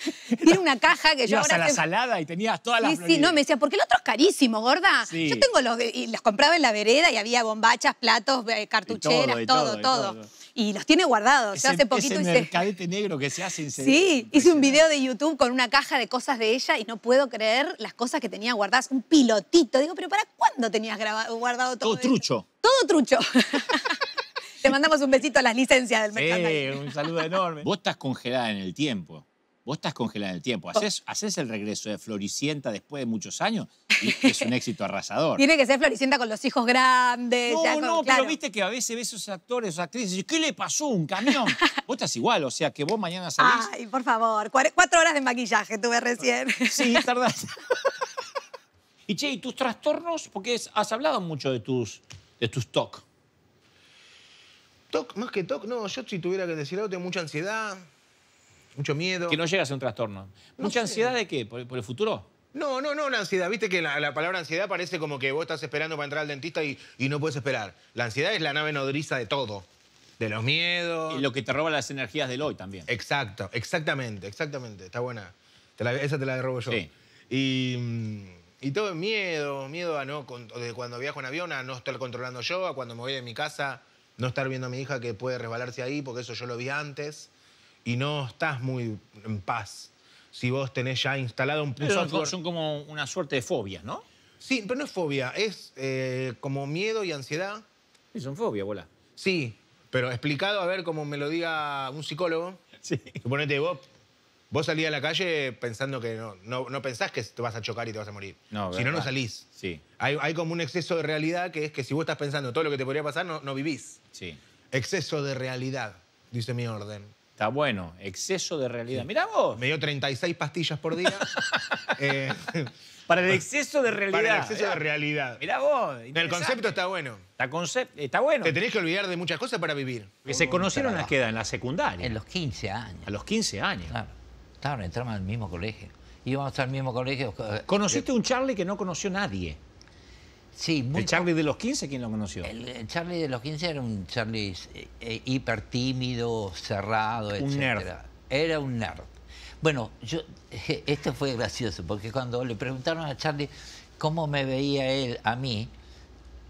Tiene una caja que yo Ibas a la salada y tenías todas las Sí, no, me decía, porque el otro es carísimo, gorda. Yo tengo los... Y los compraba en la vereda y había bombachas, platos, eh, cartucheras, todo, todo, y los tiene guardados. yo hace poquito ese hice... mercadete negro que se hace Sí, hice un video de YouTube con una caja de cosas de ella y no puedo creer las cosas que tenía guardadas. Un pilotito. Digo, pero ¿para cuándo tenías guardado todo Todo trucho. Todo trucho. Te mandamos un besito a las licencias del mercado. Sí, un saludo enorme. Vos estás congelada en el tiempo vos estás congelada el tiempo. Oh. Haces, el regreso de Floricienta después de muchos años y es un éxito arrasador. Tiene que ser Floricienta con los hijos grandes. No, no, pero viste que a veces ves esos actores, o actrices, y ¿qué le pasó? ¿Un camión? vos estás igual, o sea que vos mañana salís... Ay, por favor, cuatro horas de maquillaje tuve recién. Sí, tardás. y che, ¿y tus trastornos? Porque has hablado mucho de tus, de tus TOC. TOC, más que TOC, no, yo si tuviera que decir algo, tengo mucha ansiedad, mucho miedo. Que no llega a ser un trastorno. ¿Mucha ansiedad de qué? ¿Por, el futuro? No, no, no, la ansiedad. Viste que la, palabra ansiedad parece como que vos estás esperando para entrar al dentista y, y no puedes esperar. La ansiedad es la nave nodriza de todo. De los miedos. Y lo que te roba las energías del hoy también. Exacto, exactamente, exactamente. Está buena. esa te la robo yo. Y, mm, y todo miedo, miedo a no, cuando viajo en avión a no estar controlando yo, a cuando me voy de mi casa, no estar viendo a mi hija que puede resbalarse ahí, porque eso yo lo vi antes y no estás muy en paz si vos tenés ya instalado un, pero Son como una suerte de fobia, ¿no? Sí, pero no es fobia, es eh, como miedo y ansiedad. Sí, son fobia, bola. Sí, pero explicado a ver como me lo diga un psicólogo. Sí. Suponete vos, vos salís a la calle pensando que no, no, pensás que te vas a chocar y te vas a morir. No, si no, no salís. Sí. Hay, hay, como un exceso de realidad que es que si vos estás pensando todo lo que te podría pasar, no, no vivís. Sí. Exceso de realidad, dice mi orden. Está bueno. Exceso de realidad. Mirá vos. Me dio 36 pastillas por día. Eh, para el exceso de realidad. Para el exceso de realidad. Mirá vos. El concepto está bueno. Está, está bueno. Te tenés que olvidar de muchas cosas para vivir. Que se oh, conocieron las quedas en la secundaria. En los 15 años. A los 15 años. Claro. entramos al mismo colegio. Íbamos al mismo colegio. Conociste un Charlie que no conoció nadie. Sí, El Charlie de los 15, ¿quién lo conoció? El, Charlie de los 15 era un Charlie eh, eh, hiper tímido, cerrado, etc. Era un nerd. Bueno, yo, esto fue gracioso, porque cuando le preguntaron a Charlie cómo me veía él a mí,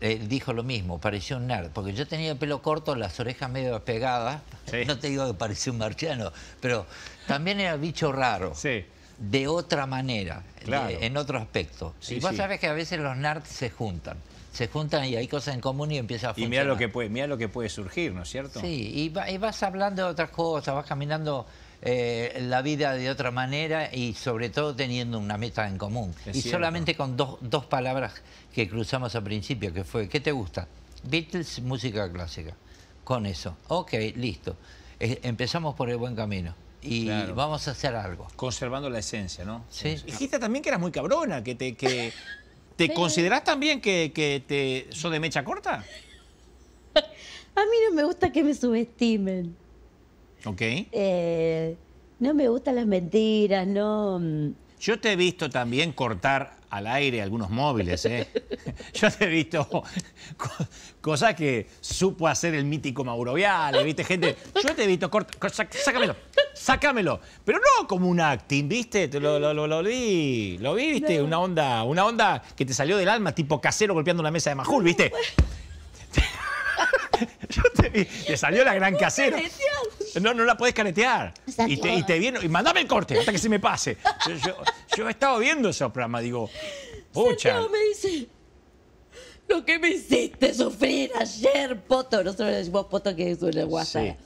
él dijo lo mismo, parecía un nerd, porque yo tenía el pelo corto, las orejas medio pegadas, no te digo que parecía un marciano, pero también era bicho raro. Sí de otra manera, en otro aspecto. y vos sabés que a veces los nards se juntan. Se juntan y hay cosas en común y empieza a funcionar. Y mira lo que puede, mira lo que puede surgir, ¿no es cierto? Sí, y, vas hablando de otras cosas, vas caminando eh, la vida de otra manera y sobre todo teniendo una meta en común. y solamente con dos, dos palabras que cruzamos al principio, que fue, ¿qué te gusta? Beatles, música clásica. Con eso. Ok, listo. Eh, empezamos por el buen camino y vamos a hacer algo. Conservando la esencia, ¿no? Sí. Dijiste también que eras muy cabrona, que te... Que, ¿Te consideras también que, que te sos de mecha corta? A mí no me gusta que me subestimen. Ok. Eh, no me gustan las mentiras, no... Mm. Yo te he visto también cortar al aire algunos móviles. ¿eh? Yo te he visto cosas que supo hacer el mítico Mauro Viale, viste gente. Yo te he visto corta, sácamelo, sácamelo. Pero no como un acting, ¿viste? Lo, lo, lo, lo vi, lo viste, una onda, una onda que te salió del alma, tipo casero golpeando una mesa de majul, ¿viste? Yo te vi. Te salió la gran casera. No, no la puedes caretear Y te, y Y mandame el corte hasta que se me pase. Yo, he estado viendo esos programa digo. Pucha. me Lo que me hiciste sufrir ayer, Poto. Nosotros le decimos Poto que es su WhatsApp.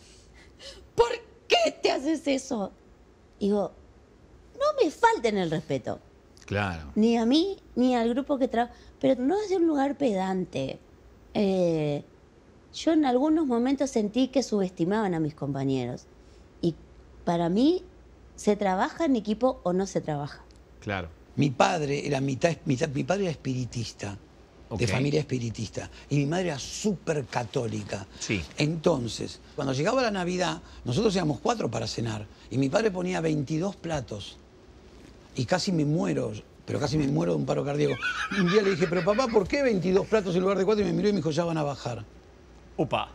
¿Por qué te haces eso? Digo, no me falten el respeto. Claro. Ni a mí, ni al grupo que trabajo. Pero no desde un lugar pedante. Eh, yo en algunos momentos sentí que subestimaban a mis compañeros. Y para mí, ¿se trabaja en equipo o no se trabaja? Claro. Mi padre era mitad, mi padre espiritista, de familia espiritista, y mi madre era súper católica. Sí. Entonces, cuando llegaba la Navidad, nosotros éramos cuatro para cenar, y mi padre ponía 22 platos, y casi me muero pero casi me muero de un paro cardíaco. Un día le dije, pero papá, ¿por qué 22 platos en lugar de cuatro? Y me miró y me dijo, ya van a bajar upa.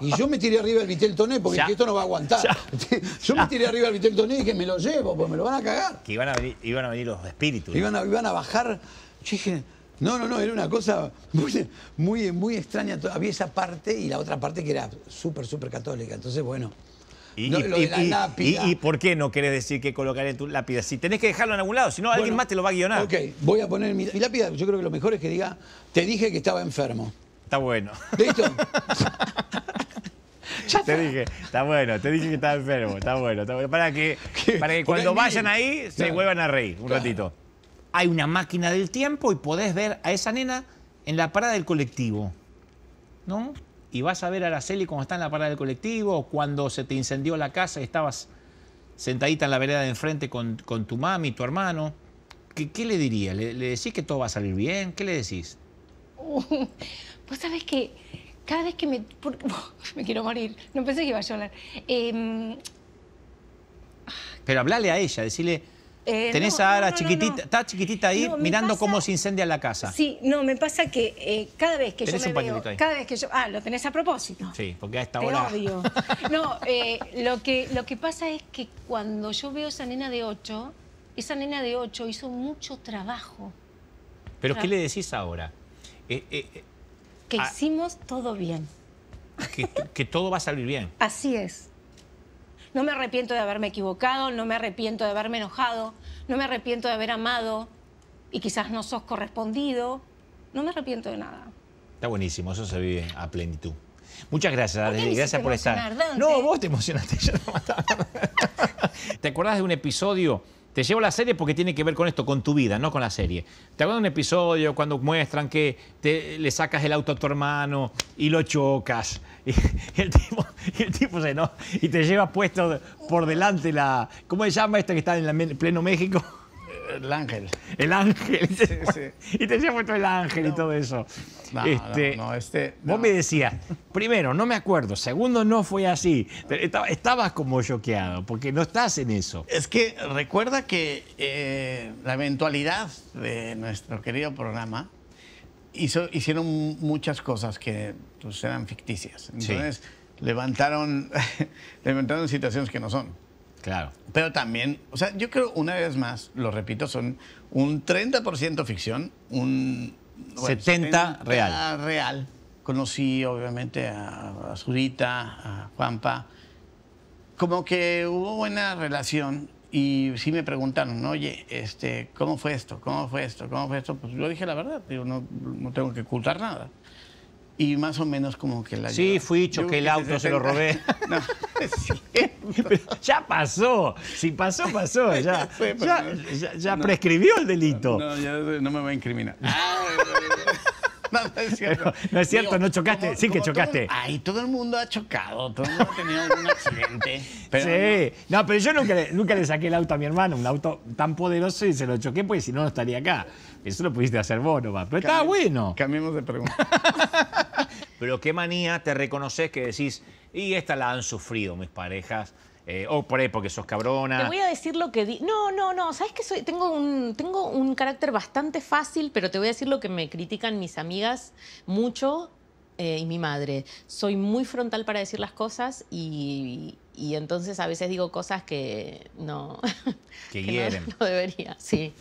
Y yo me tiré arriba del Vitel Toné porque esto no va a aguantar. Yo me tiré arriba del Vitel Toné y dije, me lo llevo, pues me lo van a cagar. Que iban a venir, los espíritus. Iban, a, bajar. no, no, no, era una cosa muy, muy, muy extraña. Había esa parte y la otra parte que era súper, súper católica. Entonces, bueno. Y, la lápida. y, por qué no querés decir que colocaré tu lápida? Si tenés que dejarlo en algún lado, si no, alguien más te lo va a guionar. Ok, voy a poner mi, mi lápida. Yo creo que lo mejor es que diga, te dije que estaba enfermo está bueno. te dije, está bueno, te dije que estaba enfermo, está bueno, Para que, cuando vayan ahí se vuelvan a reír un ratito. Hay una máquina del tiempo y podés ver a esa nena en la parada del colectivo. ¿No? Y vas a ver a Araceli cuando está en la parada del colectivo, cuando se te incendió la casa y estabas sentadita en la vereda de enfrente con, con tu mami, tu hermano. ¿Qué, le dirías? ¿Le, ¿Le, decís que todo va a salir bien? ¿Qué le decís? Vos sabés que cada vez que me... me quiero morir, no pensé que iba a llorar. Em, Pero hablale a ella, decirle... Eh, tenés a Ara chiquitita, está chiquitita ahí mirando cómo se incendia la casa. Sí, no, me pasa que eh, cada vez que yo me un veo, ahí? cada vez que yo, ah, lo tenés a propósito. Sí, porque a esta Te hora. No, eh, lo que lo que pasa es que cuando yo veo esa nena de 8, esa nena de 8 hizo mucho trabajo. Pero ¿qué le decís ahora? que ah. hicimos todo bien. Que, todo va a salir bien. Así es. No me arrepiento de haberme equivocado, no me arrepiento de haberme enojado, no me arrepiento de haber amado y quizás no sos correspondido. No me arrepiento de nada. Está buenísimo, eso se vive a plenitud. Muchas gracias, gracias por estar. No, vos te emocionaste, no ¿Te acuerdas de un episodio te llevo la serie porque tiene que ver con esto, con tu vida, no con la serie. ¿Te acuerdas de un episodio cuando muestran que te, le sacas el auto a tu hermano y lo chocas? Y, el, tipo, se no y te lleva puesto por delante la... ¿Cómo se llama esto que está en pleno México? El ángel. El ángel. Y te decía todo el ángel y todo eso. No, este, este, Vos me decías, primero, no me acuerdo. Segundo, no fue así. Estabas como choqueado, porque no estás en eso. Es que recuerda que eh, la eventualidad de nuestro querido programa hizo, hicieron muchas cosas que pues, eran ficticias. Entonces, levantaron, levantaron situaciones que no son. Claro. Pero también, o sea, yo creo, una vez más, lo repito, son un 30% ficción, un 70, real. real. Conocí obviamente a, Zurita, a Juanpa. Como que hubo buena relación y si me preguntaron, oye, este, ¿cómo fue esto? ¿Cómo fue esto? ¿Cómo fue esto? Pues yo dije la verdad, digo, no tengo que ocultar nada. Y más o menos como que la... Sí, fui, choqué el auto, se, lo robé. ya pasó, si pasó, pasó, ya, ya, prescribió el delito. No, ya no me va a incriminar. Ah. No, es cierto. no es cierto, no chocaste. sí que chocaste. ahí ay, todo el mundo ha chocado, todo el mundo ha tenido algún accidente. sí, no. pero yo nunca le, saqué el auto a mi hermano, un auto tan poderoso y se lo choqué porque si no, no estaría acá. Eso lo pudiste hacer vos nomás. Pero está bueno. Cambiemos de pregunta pero qué manía te reconoces que decís, y esta la han sufrido mis parejas. Eh, o por ahí porque sos cabrona. Te voy a decir lo que No, no, no. Sabes que soy. Tengo un, tengo un carácter bastante fácil, pero te voy a decir lo que me critican mis amigas mucho eh, y mi madre. Soy muy frontal para decir las cosas y, entonces a veces digo cosas que no. Que, no debería, sí.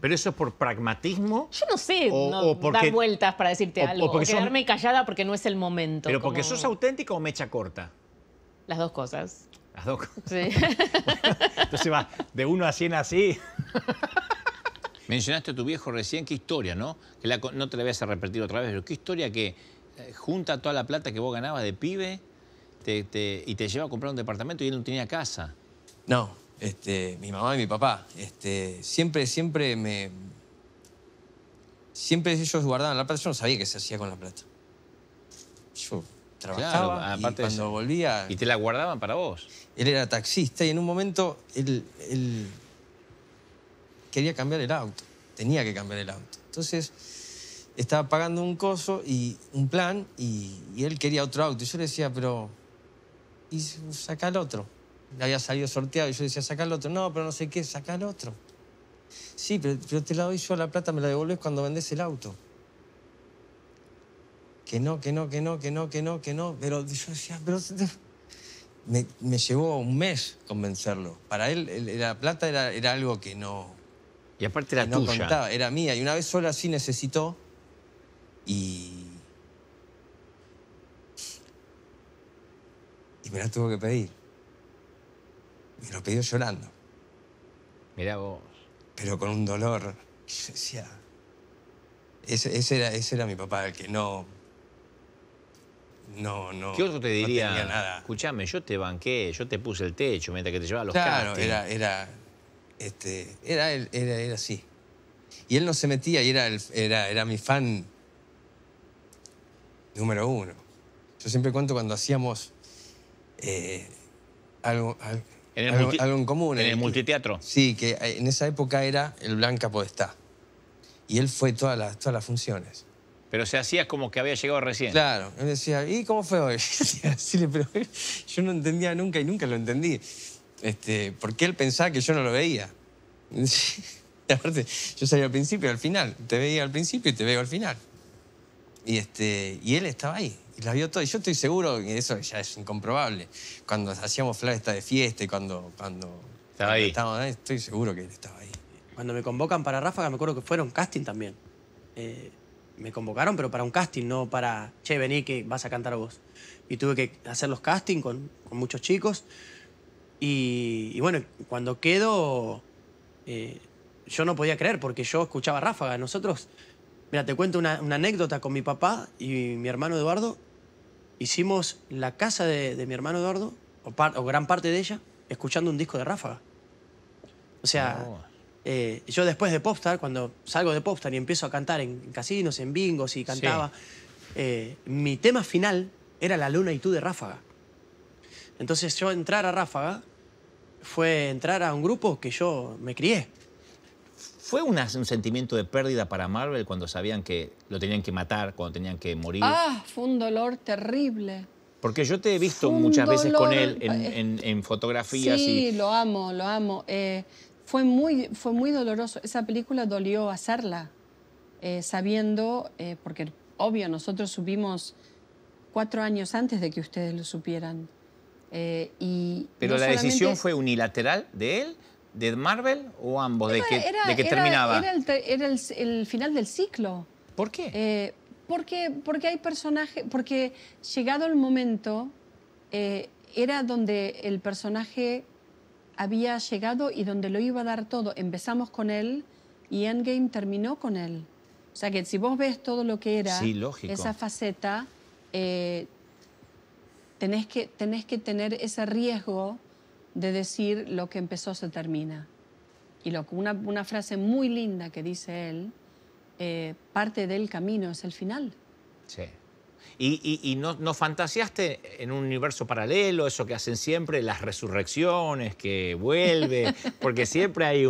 Pero eso es por pragmatismo. Yo no sé o, no, dar vueltas para decirte algo. O, quedarme callada porque no es el momento. Pero porque sos auténtica o mecha corta. Las dos cosas. Las dos cosas. Sí. Entonces va de uno a cien así. Mencionaste a tu viejo recién, qué historia, ¿no? Que no te la voy a repetir otra vez, pero qué historia que eh, junta toda la plata que vos ganabas de pibe y te lleva a comprar un departamento y él no tenía casa. No, este, mi mamá y mi papá. Este, siempre, siempre me. Siempre ellos guardaban la plata. Yo no sabía qué se hacía con la plata. Yo trabajaba y cuando volvía... ¿Y te la guardaban para vos? Él era taxista y en un momento él, quería cambiar el auto. Tenía que cambiar el auto. Entonces estaba pagando un coso y un plan y, él quería otro auto. Y yo le decía, pero... Y saca el otro había salido sorteado y yo decía, saca el otro. No, pero no sé qué, saca el otro. Sí, pero, te la doy yo la plata, me la devolves cuando vendés el auto. Que no, que no, que no, que no, que no, que no. Pero yo decía, pero... Me, llevó un mes convencerlo. Para él, la plata era, algo que no. Y aparte era no Contaba, era mía. Y una vez sola sí necesitó. Y. Y me la tuvo que pedir. Me lo pidió llorando. mira vos. Pero con un dolor. Ese, era, ese era mi papá, el que no. No, no. ¿Qué otro te diría? No nada. Escuchame, yo te banqué, yo te puse el techo mientras que te llevaba los Claro, era, era, este, era, era, así. Y él no se metía y era, era, era mi fan número uno. Yo siempre cuento cuando hacíamos eh, algo en algo, en común. En el, eh, multiteatro. Sí, que eh, en esa época era el Blanca Podestá. Y él fue todas las, todas las funciones. Pero se hacía como que había llegado recién. Claro. Él decía, ¿y cómo fue hoy? yo no entendía nunca y nunca lo entendí. Este, porque él pensaba que yo no lo veía. aparte, yo salía al principio y al final. Te veía al principio y te veo al final. Y, este, y él estaba ahí, y las vio todo. Y yo estoy seguro que eso ya es incomprobable. Cuando hacíamos fiesta de fiesta y cuando, cuando, estaba ahí. estoy seguro que él estaba ahí. Cuando me convocan para Ráfaga, me acuerdo que fueron casting también. Eh, me convocaron, pero para un casting, no para, che, vení que vas a cantar vos. Y tuve que hacer los castings con, muchos chicos. Y, bueno, cuando quedo, eh, yo no podía creer porque yo escuchaba Ráfaga. Nosotros Mira, te cuento una, anécdota con mi papá y mi hermano Eduardo. Hicimos la casa de, mi hermano Eduardo, o, gran parte de ella, escuchando un disco de Ráfaga. O sea, eh, yo después de Popstar, cuando salgo de Popstar y empiezo a cantar en, casinos, en bingos y cantaba, eh, mi tema final era La Luna y tú de Ráfaga. Entonces yo entrar a Ráfaga fue entrar a un grupo que yo me crié. ¿Fue un sentimiento de pérdida para Marvel cuando sabían que lo tenían que matar, cuando tenían que morir? Ah, fue un dolor terrible. Porque yo te he visto muchas veces con él en, eh, fotografías. Sí, lo amo, lo amo. Eh, fue, muy, fue muy doloroso. Esa película dolió hacerla, eh, sabiendo, porque obvio, nosotros supimos cuatro años antes de que ustedes lo supieran. y ¿Pero la decisión fue unilateral de él? de Marvel o ambos? ¿De que, de que terminaba? Era, el, final del ciclo. ¿Por qué? Eh, porque, porque hay personajes, porque llegado el momento, eh, era donde el personaje había llegado y donde lo iba a dar todo. Empezamos con él y Endgame terminó con él. O sea que si vos ves todo lo que era esa faceta, eh, tenés, que, tenés que tener ese riesgo de decir lo que empezó se termina. Y lo, una, una frase muy linda que dice él, eh, parte del camino es el final. Sí. ¿Y, no, no, fantaseaste en un universo paralelo, eso que hacen siempre, las resurrecciones, que vuelve? Porque siempre hay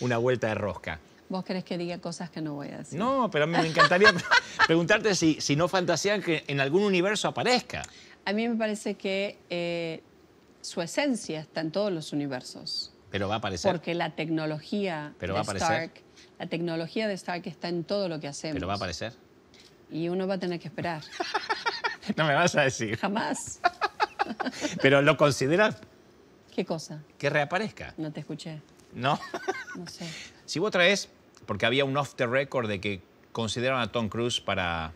una vuelta de rosca. Vos querés que diga cosas que no voy a decir. No, pero a mí me encantaría preguntarte si, no fantasean que en algún universo aparezca. A mí me parece que eh, su esencia está en todos los universos. Pero va a aparecer. Porque la tecnología de Stark, la tecnología de Stark está en todo lo que hacemos. Pero va a aparecer. Y uno va a tener que esperar. no me vas a decir. Jamás. Pero lo consideras. ¿Qué cosa? Que reaparezca. No te escuché. No. no sé. Si vos traes, porque había un off the record de que consideraron a Tom Cruise para,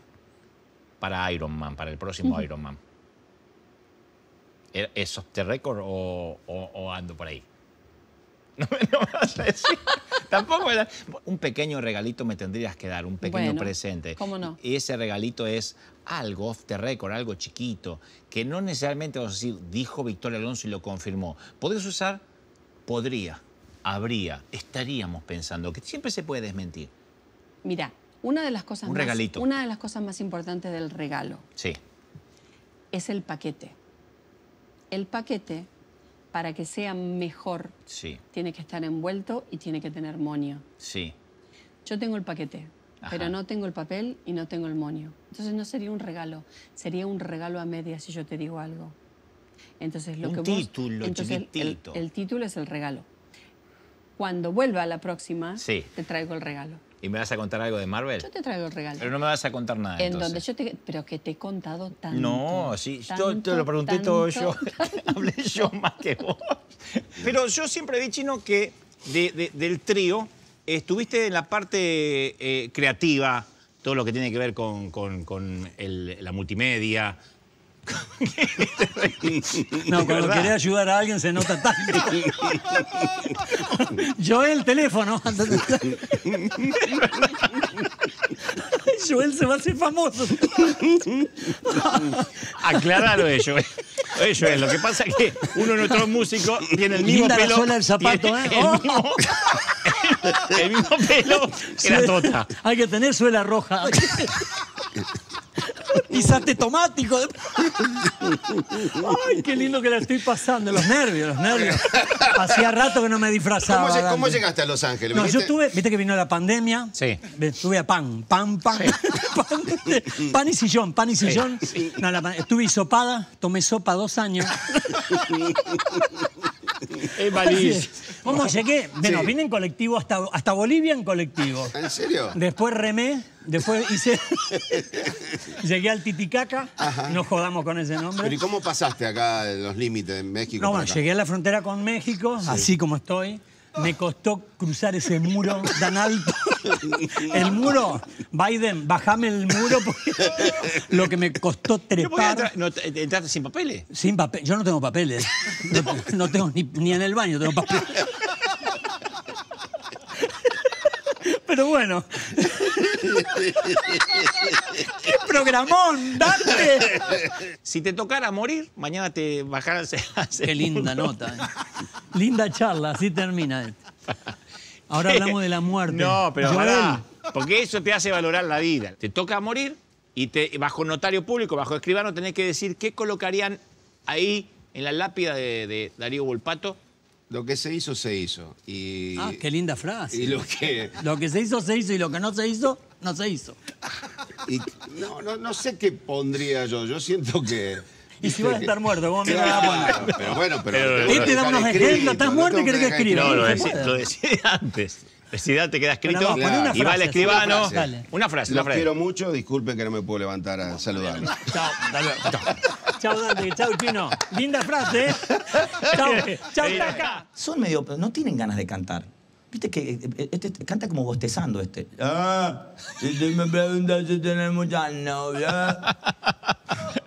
para Iron Man, para el próximo Iron Man. ¿E-, ¿Es off the record o, ando por ahí? No, me lo vas a decir. Tampoco me Un pequeño regalito me tendrías que dar, un pequeño bueno, presente. ¿Cómo no? Y ese regalito es algo off the record, algo chiquito, que no necesariamente vamos a decir, dijo Victoria Alonso y lo confirmó. ¿Podrías usar? Podría, habría, estaríamos pensando, que siempre se puede desmentir. Mira, una de las cosas, un más, regalito. Una de las cosas más importantes del regalo. Sí. Es el paquete el paquete, para que sea mejor, tiene que estar envuelto y tiene que tener moño. Sí. Yo tengo el paquete, pero no tengo el papel y no tengo el moño. Entonces no sería un regalo, sería un regalo a media si yo te digo algo. Entonces lo un que título, el, el, título es el regalo. Cuando vuelva la próxima, te traigo el regalo. ¿Y me vas a contar algo de Marvel? Yo te traigo el regalo. Pero no me vas a contar nada. En donde yo te, pero que te he contado tanto. No, sí, yo te lo pregunté todo yo. Hablé yo más que vos. Pero yo siempre vi, Chino, que del trío estuviste en la parte eh, creativa, todo lo que tiene que ver con, con, con la multimedia, No, cuando querés ayudar a alguien se nota tanto. Joel, el teléfono. Joel se va a hacer famoso. aclararlo de eh, Joel. lo que pasa es que uno de nuestros músicos tiene el mismo pelo. La suela zapato, ¿eh? oh. El, mismo, pelo que la tota. Hay que tener suela roja pisaste tomático. Ay, qué lindo que la estoy pasando. Los nervios, los nervios. Hacía rato que no me disfrazaba. ¿Cómo, llegaste a Los Ángeles? No, yo estuve viste que vino la pandemia. Sí. Estuve a pan, pan, pan. Este, pan, y sillón, pan y sillón. estuve sopada, tomé sopa dos años. Es malísimo. ¿Cómo llegué? Bueno, vine en colectivo hasta, hasta Bolivia en colectivo. ¿En serio? Después remé, después hice... llegué al Titicaca, no jodamos con ese nombre. ¿y cómo pasaste acá los límites en México? No, llegué a la frontera con México, así como estoy me costó cruzar ese muro tan alto. El muro, Biden, bajame el muro porque lo que me costó trepar. ¿Entraste sin papeles? Sin papeles. Yo no tengo papeles. No, tengo ni, ni en el baño tengo papeles. Pero bueno. ¡Qué programón, Dante! Si te tocara morir, mañana te bajarás. Qué linda nota. Eh. Linda charla, así termina. Ahora hablamos de la muerte. No, pero porque eso te hace valorar la vida. Te toca morir y te, bajo notario público, bajo escribano, tenés que decir qué colocarían ahí en la lápida de, de Darío Volpato lo que se hizo, se hizo. ah, qué linda frase. lo que... se hizo, se hizo. Y lo que no se hizo, no se hizo. no, no, no sé qué pondría yo. Yo siento que... Y si vas a estar muerto, ¿cómo me vas a poner? Pero bueno, pero... Este da unos ejemplos. ¿Estás muerto y querés que escriba? No, lo decía antes. Si, te queda escrito y va el escribano. Una frase. Una Los quiero mucho, disculpen que no me puedo levantar a saludar. Chao, dale, chao. Chao, Dante, chao, Chino. Linda frase, ¿eh? Chao, chao, Taca. Son medio, no tienen ganas de cantar. Viste que eh, este, canta como bostezando este. Ah, si me preguntas si tienes muchas novias.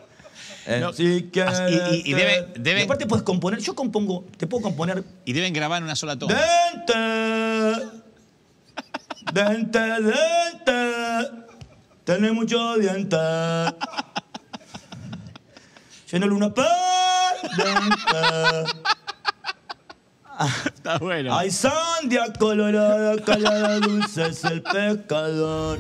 No, ah, y, debe, y, aparte puedes componer, yo compongo, te puedo componer. Y deben grabar una sola toma. ¡Dente! Dente, dente. Tiene mucho diente. Lleno luna dente. Está bueno. Hay sandia colorada, calada dulce es el pescador.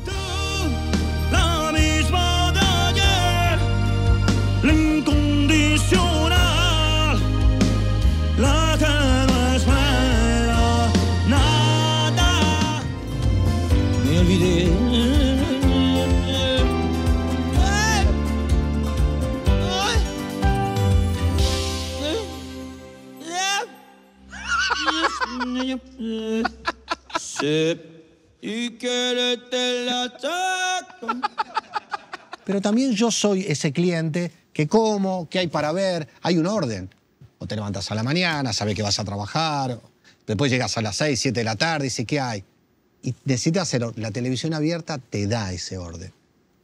Eh, y Pero también yo soy ese cliente que como, que hay para ver, hay un orden. O te levantas a la mañana, sabes que vas a trabajar, después llegas a las 6, 7 de la tarde, y dices, ¿qué hay? Y necesitas hacerlo. La televisión abierta te da ese orden.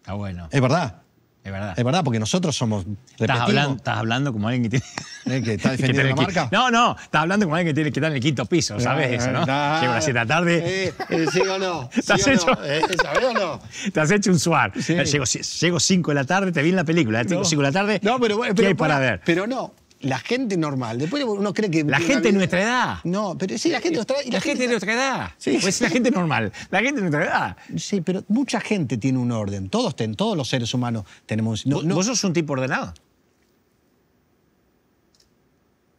Ah, bueno. Es verdad. Es verdad. Es verdad, porque nosotros somos. Estás hablando, estás hablando como alguien que tiene. Eh, ¿Que está defendiendo la marca? No, no, estás hablando como alguien que tiene que estar en el quinto piso, ah, ¿sabes eh, eso, no? a las 7 de la tarde. Eh, eh ¿Sí o no? ¿Sí ¿Te has o hecho, ¿Sabes o no? Te has hecho un suar. a Llego 5 de la tarde, te vi en la película, 5 de la tarde. No, pero. ¿Qué hay para ver? Pero no, la gente normal. Después uno cree que. La gente de nuestra edad. No, pero sí, la gente de nuestra edad. La, gente, de nuestra edad. Sí. Pues la gente normal. La gente de nuestra edad. Sí, pero mucha gente tiene un orden. Todos, ten, todos los seres humanos tenemos. No, ¿Vos, sos un tipo ordenado?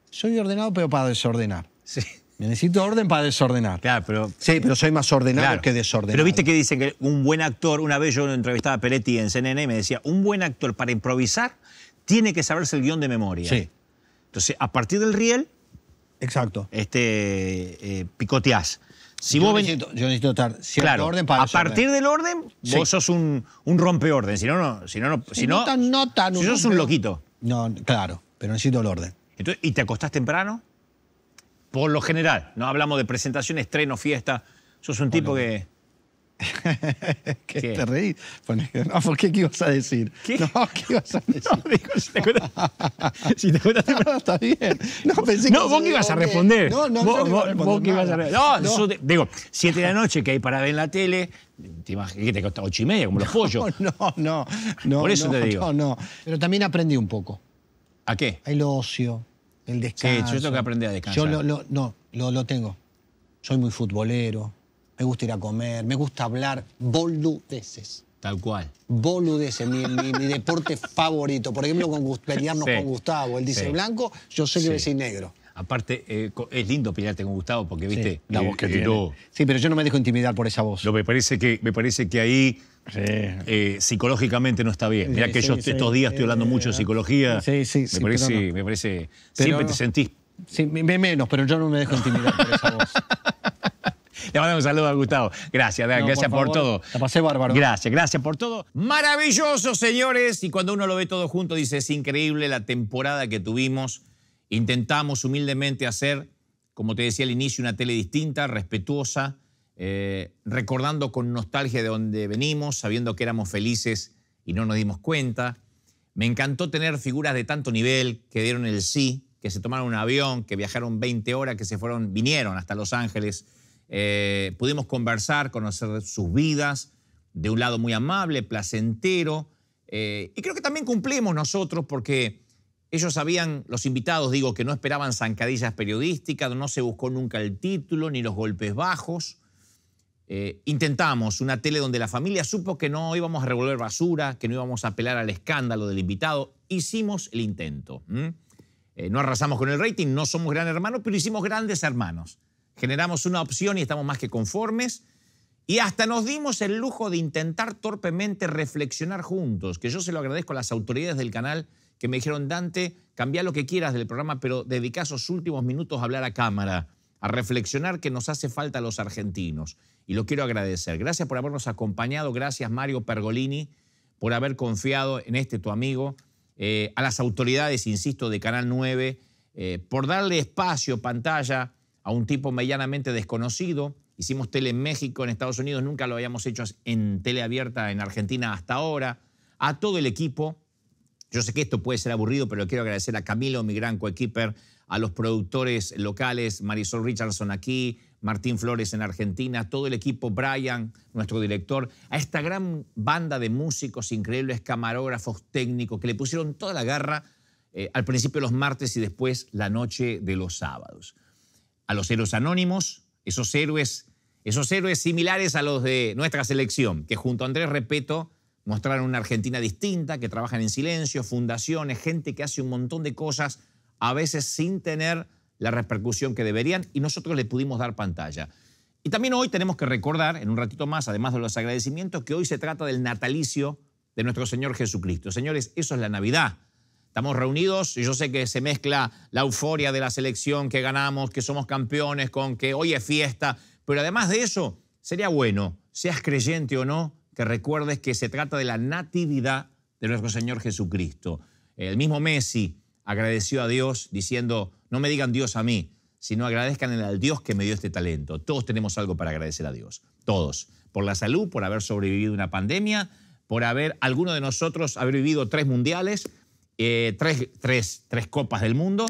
Soy ordenado, pero para desordenar. Sí. Necesito orden para desordenar. Claro, pero. Sí, pero soy más ordenado que desordenado. Pero viste que dicen que un buen actor, una vez yo entrevistaba a Peretti en CNN y me decía, un buen actor para improvisar tiene que saberse el guión de memoria. Sí. Entonces, a partir del riel. Exacto. Este, eh, picoteás. Si yo, necesito, yo necesito claro, orden para A partir ¿eh? del orden, vos sos un, un rompeorden. Si no, no. Si no, no, si no, tan, Si sos un loquito. No, claro, pero necesito el orden. Entonces, ¿Y te acostás temprano? Por lo general. No hablamos de presentaciones, estreno, fiesta. Sos un tipo que. ¿Qué, te reí? No, ¿por qué? ¿Qué ibas a decir? ¿Qué? No, ¿qué ibas a decir? No, digo, si te acuerdas... si te acuerdas... No, está bien. No, pensé no, que... No, vos que ibas a responder. No, no, no vos que ibas a responder. No, digo, siete de la noche que hay para ver en la tele, te imaginas que te costaba ocho y media, como los pollos. No, no, no. Por eso te digo. No, no. Pero también aprendí un poco. ¿A qué? El ocio, el descanso. Sí, yo tengo que aprender a descansar. Yo lo, lo, no, lo, lo tengo. Soy muy futbolero me gusta ir a comer, me gusta hablar boludeces. Tal cual. Boludeces, mi, deporte favorito. Por ejemplo, con, pelearnos con Gustavo. Él dice blanco, yo sé que voy decir negro. Aparte, eh, es lindo pelearte con Gustavo porque, viste, sí, la eh, voz que eh, sí, pero yo no me dejo intimidar por esa voz. Lo, me, parece que, me parece que ahí psicológicamente no está bien. mira que yo estos días estoy hablando mucho de psicología. Sí, sí, me Parece, Me parece. siempre te sentís. Sí, menos, pero yo no me dejo intimidar por esa voz. Le mando un saludo a Gustavo. Gracias, gracias por, todo. La pasé bárbaro. Gracias, gracias por todo. Maravilloso, señores. Y cuando uno lo ve todo junto, dice, es increíble la temporada que tuvimos. Intentamos humildemente hacer, como te decía al inicio, una tele distinta, respetuosa, eh, recordando con nostalgia de donde venimos, sabiendo que éramos felices y no nos dimos cuenta. Me encantó tener figuras de tanto nivel que dieron el sí, que se tomaron un avión, que viajaron 20 horas, que se fueron, vinieron hasta Los Ángeles eh, pudimos conversar, conocer sus vidas, de un lado muy amable, placentero. Eh, y creo que también cumplimos nosotros porque ellos sabían, los invitados, digo, que no esperaban zancadillas periodísticas, no se buscó nunca el título ni los golpes bajos. Eh, intentamos una tele donde la familia supo que no íbamos a revolver basura, que no íbamos a apelar al escándalo del invitado. Hicimos el intento. no arrasamos con el rating, no somos gran hermano, pero hicimos grandes hermanos. Generamos una opción y estamos más que conformes. Y hasta nos dimos el lujo de intentar torpemente reflexionar juntos, que yo se lo agradezco a las autoridades del canal que me dijeron, Dante, cambia lo que quieras del programa, pero dedica esos últimos minutos a hablar a cámara, a reflexionar que nos hace falta a los argentinos. Y lo quiero agradecer. Gracias por habernos acompañado, gracias Mario Pergolini por haber confiado en este tu amigo, eh, a las autoridades, insisto, de Canal 9, eh, por darle espacio, pantalla a un tipo medianamente desconocido. Hicimos tele en México, en Estados Unidos, nunca lo habíamos hecho en tele abierta en Argentina hasta ahora. A todo el equipo, yo sé que esto puede ser aburrido, pero quiero agradecer a Camilo, mi gran coequiper, a los productores locales, Marisol Richardson aquí, Martín Flores en Argentina, todo el equipo, Brian, nuestro director, a esta gran banda de músicos increíbles, camarógrafos, técnicos, que le pusieron toda la garra eh, al principio los martes y después la noche de los sábados a los héroes anónimos, esos héroes, esos héroes similares a los de nuestra selección, que junto a Andrés Repeto mostraron una Argentina distinta, que trabajan en silencio, fundaciones, gente que hace un montón de cosas, a veces sin tener la repercusión que deberían, y nosotros le pudimos dar pantalla. Y también hoy tenemos que recordar, en un ratito más, además de los agradecimientos, que hoy se trata del natalicio de nuestro Señor Jesucristo. Señores, eso es la Navidad. Estamos reunidos y yo sé que se mezcla la euforia de la selección, que ganamos, que somos campeones, con que hoy es fiesta. Pero además de eso, sería bueno, seas creyente o no, que recuerdes que se trata de la natividad de nuestro Señor Jesucristo. El mismo Messi agradeció a Dios diciendo, no me digan Dios a mí, sino agradezcan al Dios que me dio este talento. Todos tenemos algo para agradecer a Dios, todos, por la salud, por haber sobrevivido una pandemia, por haber, alguno de nosotros, haber vivido tres mundiales, eh, tres, tres copas del mundo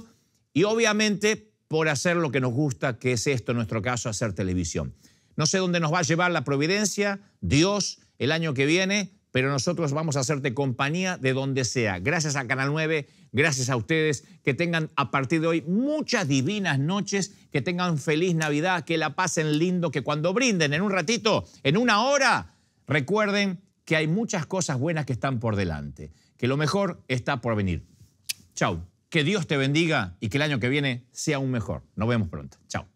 y obviamente por hacer lo que nos gusta, que es esto en nuestro caso, hacer televisión. No sé dónde nos va a llevar la providencia, Dios, el año que viene, pero nosotros vamos a hacerte compañía de donde sea. Gracias a Canal 9, gracias a ustedes, que tengan a partir de hoy muchas divinas noches, que tengan feliz Navidad, que la pasen lindo, que cuando brinden en un ratito, en una hora, recuerden que hay muchas cosas buenas que están por delante que lo mejor está por venir. Chao. Que Dios te bendiga y que el año que viene sea un mejor. Nos vemos pronto. Chao.